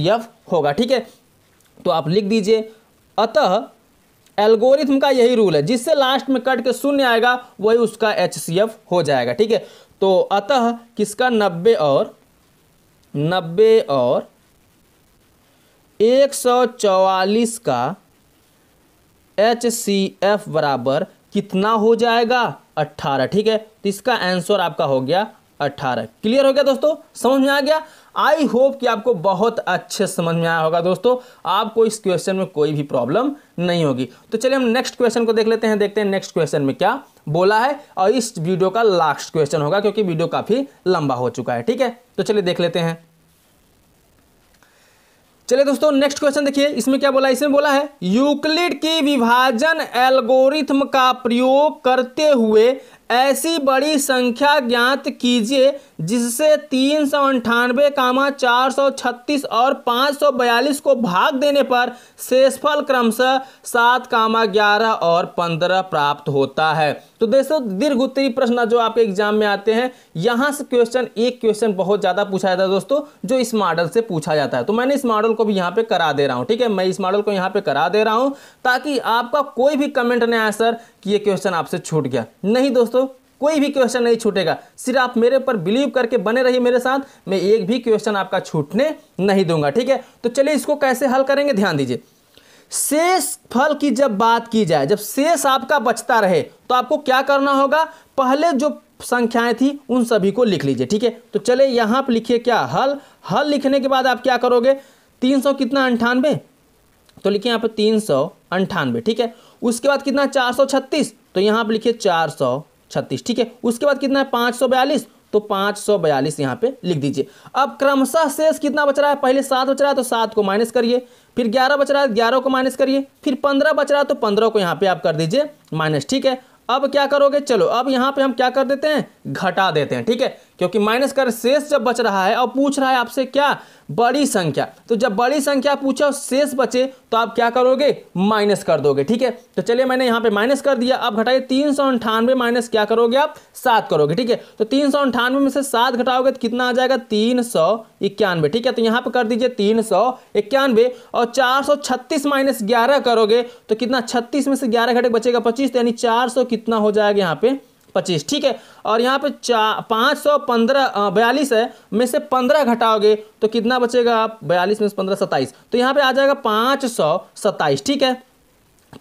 होगा ठीक है तो आप लिख दीजिए अतः एल्गोरिथम का यही रूल है जिससे लास्ट में कट के शून्य आएगा वही उसका एच हो जाएगा ठीक है तो अतः किसका नब्बे और नब्बे और एक सौ चौवालीस का एच सी एफ बराबर कितना हो जाएगा अट्ठारह ठीक है तो इसका आंसर आपका हो गया अट्ठारह क्लियर हो गया दोस्तों समझ में आ गया आई होप कि आपको बहुत अच्छे समझ में आया होगा दोस्तों आपको इस क्वेश्चन में कोई भी प्रॉब्लम नहीं होगी तो चलिए हम नेक्स्ट क्वेश्चन को देख लेते हैं देखते हैं नेक्स्ट क्वेश्चन में क्या बोला है और इस वीडियो का लास्ट क्वेश्चन होगा क्योंकि वीडियो काफ़ी लंबा हो चुका है ठीक है तो चलिए देख लेते हैं चलिए दोस्तों नेक्स्ट क्वेश्चन देखिए इसमें क्या बोला इसमें बोला है यूक्लिड की विभाजन एल्गोरिथम का प्रयोग करते हुए ऐसी बड़ी संख्या ज्ञात कीजिए जिससे तीन सौ अंठानवे कामा चार सौ छत्तीस और पाँच सौ बयालीस को भाग देने पर शेषफल क्रमशः सात कामा ग्यारह और पंद्रह प्राप्त होता है तो दोस्तों दीर्घ उत्तरी प्रश्न जो आपके एग्जाम में आते हैं यहाँ से क्वेश्चन एक क्वेश्चन बहुत ज़्यादा पूछा जाता है दोस्तों जो इस मॉडल से पूछा जाता है तो मैंने इस मॉडल को भी यहाँ पे करा दे रहा हूँ ठीक है मैं इस मॉडल को यहाँ पे करा दे रहा हूँ ताकि आपका कोई भी कमेंट नहीं आया सर कि ये क्वेश्चन आपसे छूट गया नहीं दोस्तों कोई भी क्वेश्चन नहीं छूटेगा सिर्फ आप मेरे पर बिलीव करके बने रहिए मेरे साथ मैं एक भी क्वेश्चन आपका छूटने नहीं दूंगा ठीक है तो चलिए इसको कैसे हल करेंगे ध्यान दीजिए शेष फल की जब बात की जाए जब शेष आपका बचता रहे तो आपको क्या करना होगा पहले जो संख्याएं थी उन सभी को लिख लीजिए ठीक है तो चले यहां पर लिखिए क्या हल हल लिखने के बाद आप क्या करोगे तीन सौ कितना अंठानवे तो लिखिए यहां पर तीन सौ अंठानवे ठीक है उसके बाद कितना चार सौ छत्तीस तो यहाँ पर लिखिए चार सौ छत्तीस ठीक है उसके बाद कितना है पांच सौ बयालीस तो पाँच सौ बयालीस यहाँ पर लिख दीजिए अब क्रमशः शेष कितना बच रहा है पहले सात बच रहा है तो सात को माइनस करिए फिर ग्यारह बच रहा है ग्यारह को माइनस करिए फिर पंद्रह बच रहा है तो पंद्रह को यहाँ पर आप कर दीजिए माइनस ठीक है अब क्या करोगे चलो अब यहाँ पे हम क्या कर देते हैं घटा देते हैं ठीक है क्योंकि माइनस कर शेष जब बच रहा है और पूछ रहा है आपसे क्या बड़ी संख्या तो जब बड़ी संख्या पूछा शेष बचे तो आप क्या करोगे माइनस कर दोगे ठीक है तो चलिए मैंने यहां पे माइनस कर दिया अब घटाइए तीन सौ अंठानवे माइनस क्या करोगे आप सात करोगे ठीक है तो तीन सौ अंठानवे में से सात घटाओगे तो कितना आ जाएगा तीन सौ इक्यानवे ठीक है तो यहां पे कर दीजिए तीन सौ इक्यानवे और चार सौ छत्तीस माइनस ग्यारह करोगे तो कितना छत्तीस में से ग्यारह घटे बचेगा पच्चीस तो यानी चार सौ कितना हो जाएगा यहाँ पे पच्चीस ठीक है और यहाँ पे चा पाँच सौ पंद्रह बयालीस है में से पंद्रह घटाओगे तो कितना बचेगा आप बयालीस में से पंद्रह सत्ताईस तो यहाँ पे आ जाएगा पाँच सौ सत्ताईस ठीक है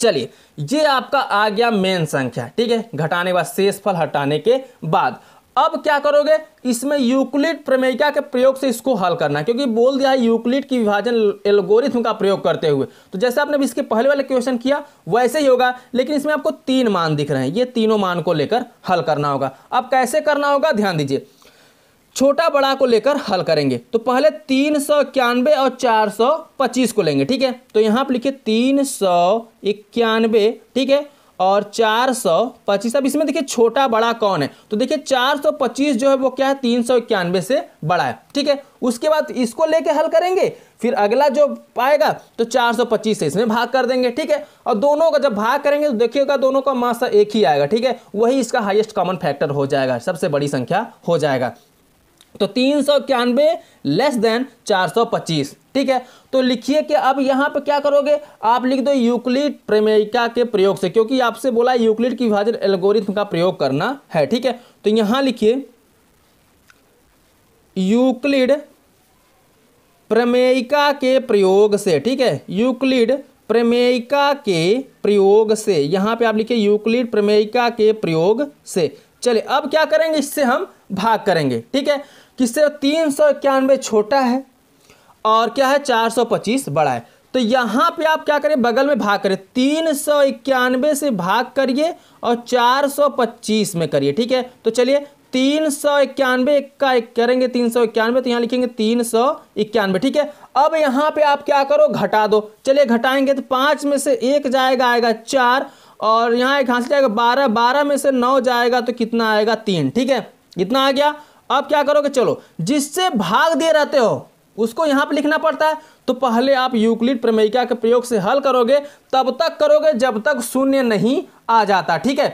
चलिए ये आपका आ गया मेन संख्या ठीक है घटाने के बाद फल हटाने के बाद अब क्या करोगे इसमें यूक्लिड प्रमेयिका के प्रयोग से इसको हल करना है क्योंकि बोल दिया है यूक्लिड की विभाजन एल्गोरिथम का प्रयोग करते हुए तो जैसे आपने इसके पहले वाले क्वेश्चन किया वैसे ही होगा लेकिन इसमें आपको तीन मान दिख रहे हैं ये तीनों मान को लेकर हल करना होगा अब कैसे करना होगा ध्यान दीजिए छोटा बड़ा को लेकर हल करेंगे तो पहले तीन सौ इक्यानवे और चार सौ पच्चीस को लेंगे ठीक है तो यहाँ पर लिखिए तीन सौ इक्यानवे ठीक है और 425 अब इसमें देखिए छोटा बड़ा कौन है तो देखिए 425 जो है वो क्या है तीन सौ इक्यानवे से बड़ा है ठीक है उसके बाद इसको लेके हल करेंगे फिर अगला जो पाएगा तो 425 से इसमें भाग कर देंगे ठीक है और दोनों का जब भाग करेंगे तो देखिएगा दोनों का मास एक ही आएगा ठीक है वही इसका हाइएस्ट कॉमन फैक्टर हो जाएगा सबसे बड़ी संख्या हो जाएगा तो तीन सौ इक्यानवे लेस देन चार सौ पच्चीस ठीक है तो लिखिए कि अब यहाँ पे क्या करोगे आप लिख दो यूक्लिड प्रमेयिका के प्रयोग से क्योंकि आपसे बोला यूक्लिड की विभाजन एल्गोरिथम का प्रयोग करना है ठीक है तो यहाँ लिखिए यूक्लिड प्रमेयिका के प्रयोग से ठीक है यूक्लिड प्रमेयिका के प्रयोग से यहाँ पे आप लिखिए यूक्लिड प्रमेयिका के प्रयोग से चलिए अब क्या करेंगे इससे हम भाग करेंगे ठीक है किससे तीन सौ इक्यानवे छोटा है और क्या है चार सौ पच्चीस बड़ा है तो यहाँ पे आप क्या करें बगल में भाग करें तीन सौ इक्यानवे से भाग करिए और चार सौ पच्चीस में करिए ठीक है तो चलिए तीन सौ इक्यानवे का करेंगे तीन सौ इक्यानवे तो यहाँ लिखेंगे तीन सौ इक्यानवे ठीक है अब यहाँ पे आप क्या करो घटा दो चलिए घटाएंगे तो पाँच में से एक जाएगा आएगा चार और यहाँ एक घास जाएगा बारह बारह में से नौ जाएगा तो कितना आएगा तीन ठीक है इतना आ गया अब क्या करोगे चलो जिससे भाग दे रहते हो उसको यहाँ पर लिखना पड़ता है तो पहले आप यूक्लिड प्रमेयिका के प्रयोग से हल करोगे तब तक करोगे जब तक शून्य नहीं आ जाता ठीक है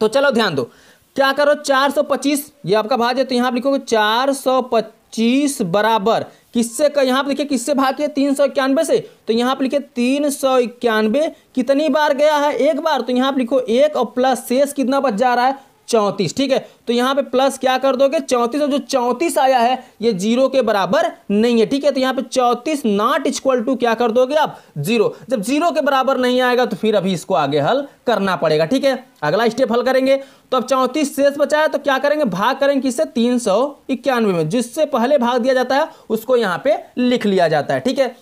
तो चलो ध्यान दो क्या करो 425 ये आपका भाग है तो यहाँ पर लिखोगे 425 बराबर किससे का यहाँ पर लिखिए किससे भाग के तीन सौ इक्यानवे से तो यहाँ पर लिखिए तीन सौ इक्यानवे कितनी बार गया है एक बार तो यहाँ पर लिखो एक और प्लस शेष कितना बच जा रहा है चौंतीस ठीक है तो यहां पे प्लस क्या कर दोगे चौंतीस और जो चौंतीस आया है ये जीरो के बराबर नहीं है ठीक है तो यहां पे चौंतीस नॉट इक्वल टू क्या कर दोगे आप जीरो जब जीरो के बराबर नहीं आएगा तो फिर अभी इसको आगे हल करना पड़ेगा ठीक है अगला स्टेप हल करेंगे तो अब चौंतीस शेष बचाया तो क्या करेंगे भाग करेंगे किससे तीन सौ इक्यानवे में जिससे पहले भाग दिया जाता है उसको यहां पर लिख लिया जाता है ठीक है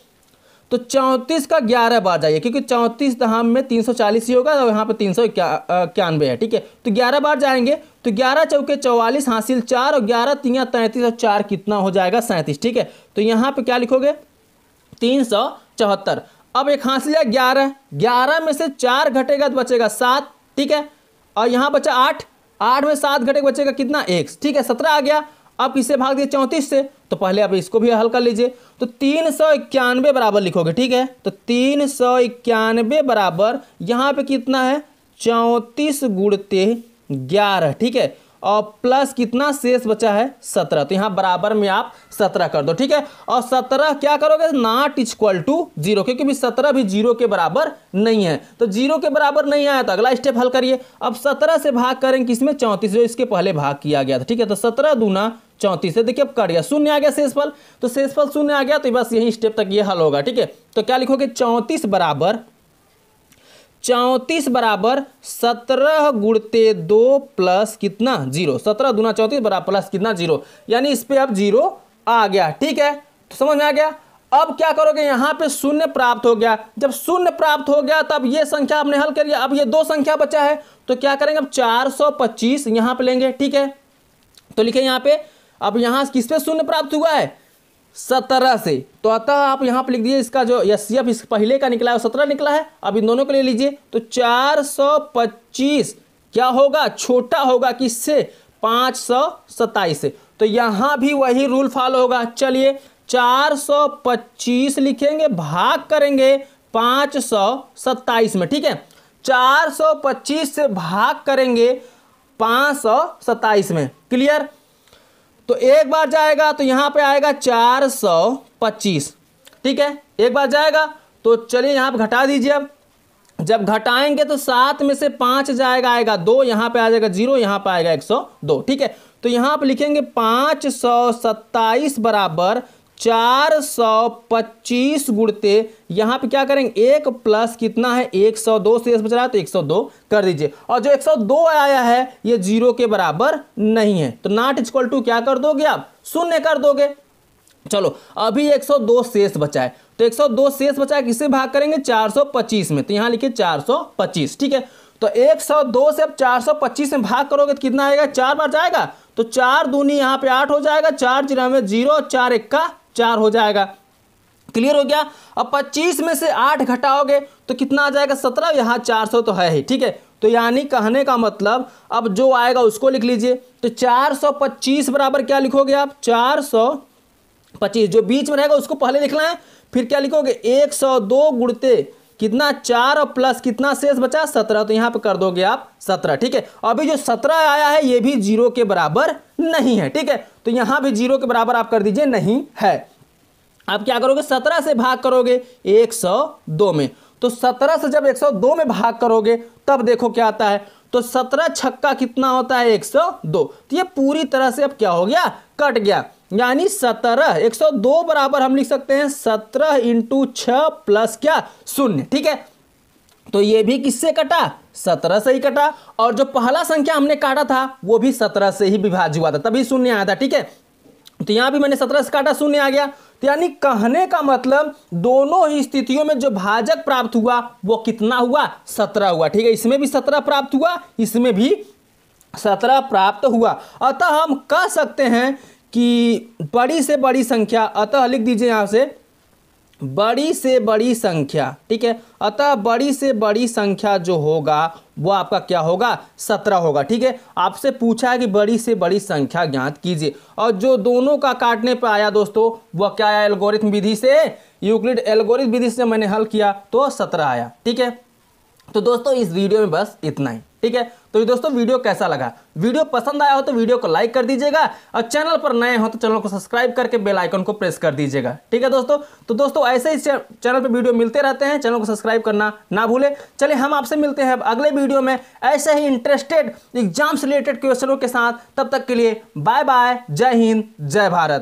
तो चौंतीस का ग्यारह बार जाइए क्योंकि चौंतीस धाम में तीन सौ चालीस ही होगा और यहाँ पर तीन सौ इक्यानवे है ठीक है तो ग्यारह बार जाएंगे तो ग्यारह चौके चौवालीस हासिल चार और ग्यारह तीन तैंतीस और चार कितना हो जाएगा सैंतीस ठीक है तो यहाँ पर क्या लिखोगे तीन सौ चौहत्तर अब एक हासिल है ग्यारह ग्यारह में से चार घटेगा तो बचेगा सात ठीक है और यहाँ बचा आठ आठ में सात घटेगा बचेगा कितना एक ठीक है सत्रह आ गया अब किसे भाग दिए चौंतीस से तो पहले आप इसको भी हल कर लीजिए तो तीन सौ इक्यानवे बराबर लिखोगे ठीक है तो तीन सौ इक्यानवे बराबर यहाँ पे कितना है चौंतीस गुड़ते ग्यारह ठीक है और प्लस कितना शेष बचा है सत्रह तो यहाँ बराबर में आप सत्रह कर दो ठीक है और सत्रह क्या करोगे नॉट इक्वल टू जीरो क्योंकि सत्रह भी जीरो के बराबर नहीं है तो जीरो के बराबर नहीं आया तो अगला स्टेप हल करिए अब सत्रह से भाग करें किसमें चौंतीस जो इसके पहले भाग किया गया था ठीक है तो सत्रह दूना चौंतीस है देखिए अब कट गया शून्य आ गया शेषफल तो शेषफल शून्य आ गया तो बस यही स्टेप तक ये हल होगा ठीक है तो क्या लिखोगे चौंतीस बराबर चौंतीस बराबर सत्रह गुड़ते दो प्लस कितना जीरो सत्रह दुना चौंतीस बराबर प्लस कितना जीरो यानी इस पर अब जीरो आ गया ठीक है तो समझ में आ गया अब क्या करोगे यहाँ पे शून्य प्राप्त हो गया जब शून्य प्राप्त हो गया तब ये संख्या आपने हल कर लिया अब ये दो संख्या बचा है तो क्या करेंगे अब चार सौ पच्चीस यहाँ पर लेंगे ठीक है तो लिखे यहाँ पे अब यहाँ किस पे शून्य प्राप्त हुआ है सत्रह से तो अतः आप यहाँ पर लिख दीजिए इसका जो एस सी इस पहले का निकला है सत्रह निकला है अब इन दोनों को ले लीजिए तो चार सौ पच्चीस क्या होगा छोटा होगा किससे पाँच सौ सत्ताईस से तो यहाँ भी वही रूल फॉलो होगा चलिए चार सौ पच्चीस लिखेंगे भाग करेंगे पाँच सौ सत्ताईस में ठीक है चार सौ पच्चीस से भाग करेंगे पाँच सौ सत्ताईस में क्लियर तो एक बार जाएगा तो यहां पे आएगा चार सौ पच्चीस ठीक है एक बार जाएगा तो चलिए यहां पे घटा दीजिए अब जब घटाएंगे तो सात में से पांच जाएगा आएगा दो यहां पे आ जाएगा जीरो यहां पे आएगा एक सौ दो ठीक है तो यहां पे लिखेंगे पांच सौ सत्ताईस बराबर चार सौ पच्चीस गुड़ते यहाँ पे क्या करेंगे एक प्लस कितना है एक सौ दो से बच रहा है तो एक सौ दो कर दीजिए और जो एक सौ दो आया है ये जीरो के बराबर नहीं है तो नॉट इक्वल टू क्या कर दोगे आप शून्य कर दोगे चलो अभी 102 शेष बचा है तो 102 शेष बचा है किससे भाग करेंगे 425 में तो यहाँ लिखिए 425 ठीक है तो 102 से अब पच्चीस में भाग करोगे तो कितना आएगा चार बार जाएगा तो चार दूनी यहाँ पे आठ हो जाएगा चार में जीरो चार एक का चार हो जाएगा क्लियर हो गया अब 25 में से आठ घटाओगे तो कितना आ जाएगा सत्रह यहाँ चार सौ तो है ही ठीक है तो यानी कहने का मतलब अब जो आएगा उसको लिख लीजिए तो चार सौ पच्चीस बराबर क्या लिखोगे आप चार सौ पच्चीस जो बीच में रहेगा उसको पहले लिखना है फिर क्या लिखोगे एक सौ दो गुड़ते कितना चार और प्लस कितना शेष बचा सत्रह तो यहां पे कर दोगे आप सत्रह ठीक है अभी जो सत्रह आया है ये भी जीरो के बराबर नहीं है ठीक है तो यहां भी जीरो के बराबर आप कर दीजिए नहीं है आप क्या करोगे सत्रह से भाग करोगे एक सौ दो में तो सत्रह से जब एक सौ दो में भाग करोगे तब देखो क्या आता है तो सत्रह छक्का कितना होता है एक सौ दो तो ये पूरी तरह से अब क्या हो गया कट गया यानी सत्रह एक सौ दो बराबर हम लिख सकते हैं सत्रह इंटू छ प्लस क्या शून्य ठीक है तो ये भी किससे कटा सत्रह से ही कटा और जो पहला संख्या हमने काटा था वो भी सत्रह से ही विभाज्य हुआ था तभी शून्य आया था ठीक है तो यहां भी मैंने सत्रह से काटा शून्य आ गया तो यानी कहने का मतलब दोनों ही स्थितियों में जो भाजक प्राप्त हुआ वो कितना हुआ सत्रह हुआ ठीक है इसमें भी सत्रह प्राप्त हुआ इसमें भी सत्रह प्राप्त हुआ अतः हम कह सकते हैं कि बड़ी से बड़ी संख्या अतः लिख दीजिए यहाँ से बड़ी से बड़ी संख्या ठीक है अतः बड़ी से बड़ी संख्या जो होगा वो आपका क्या होगा सत्रह होगा ठीक है आपसे पूछा है कि बड़ी से बड़ी संख्या ज्ञात कीजिए और जो दोनों का काटने पर आया दोस्तों वह क्या आया एल्गोरिथम विधि से यूक्लिड एल्गोरिथम विधि से मैंने हल किया तो सत्रह आया ठीक है तो दोस्तों इस वीडियो में बस इतना ही ठीक है तो ये दोस्तों वीडियो कैसा लगा वीडियो पसंद आया हो तो वीडियो को लाइक कर दीजिएगा और चैनल पर नए हो तो चैनल को सब्सक्राइब करके बेल आइकन को प्रेस कर दीजिएगा ठीक है दोस्तों तो दोस्तों ऐसे ही चैनल पर वीडियो मिलते रहते हैं चैनल को सब्सक्राइब करना ना भूले चलिए हम आपसे मिलते हैं अगले वीडियो में ऐसे ही इंटरेस्टेड एग्जाम्स रिलेटेड क्वेश्चनों के साथ तब तक के लिए बाय बाय जय हिंद जय भारत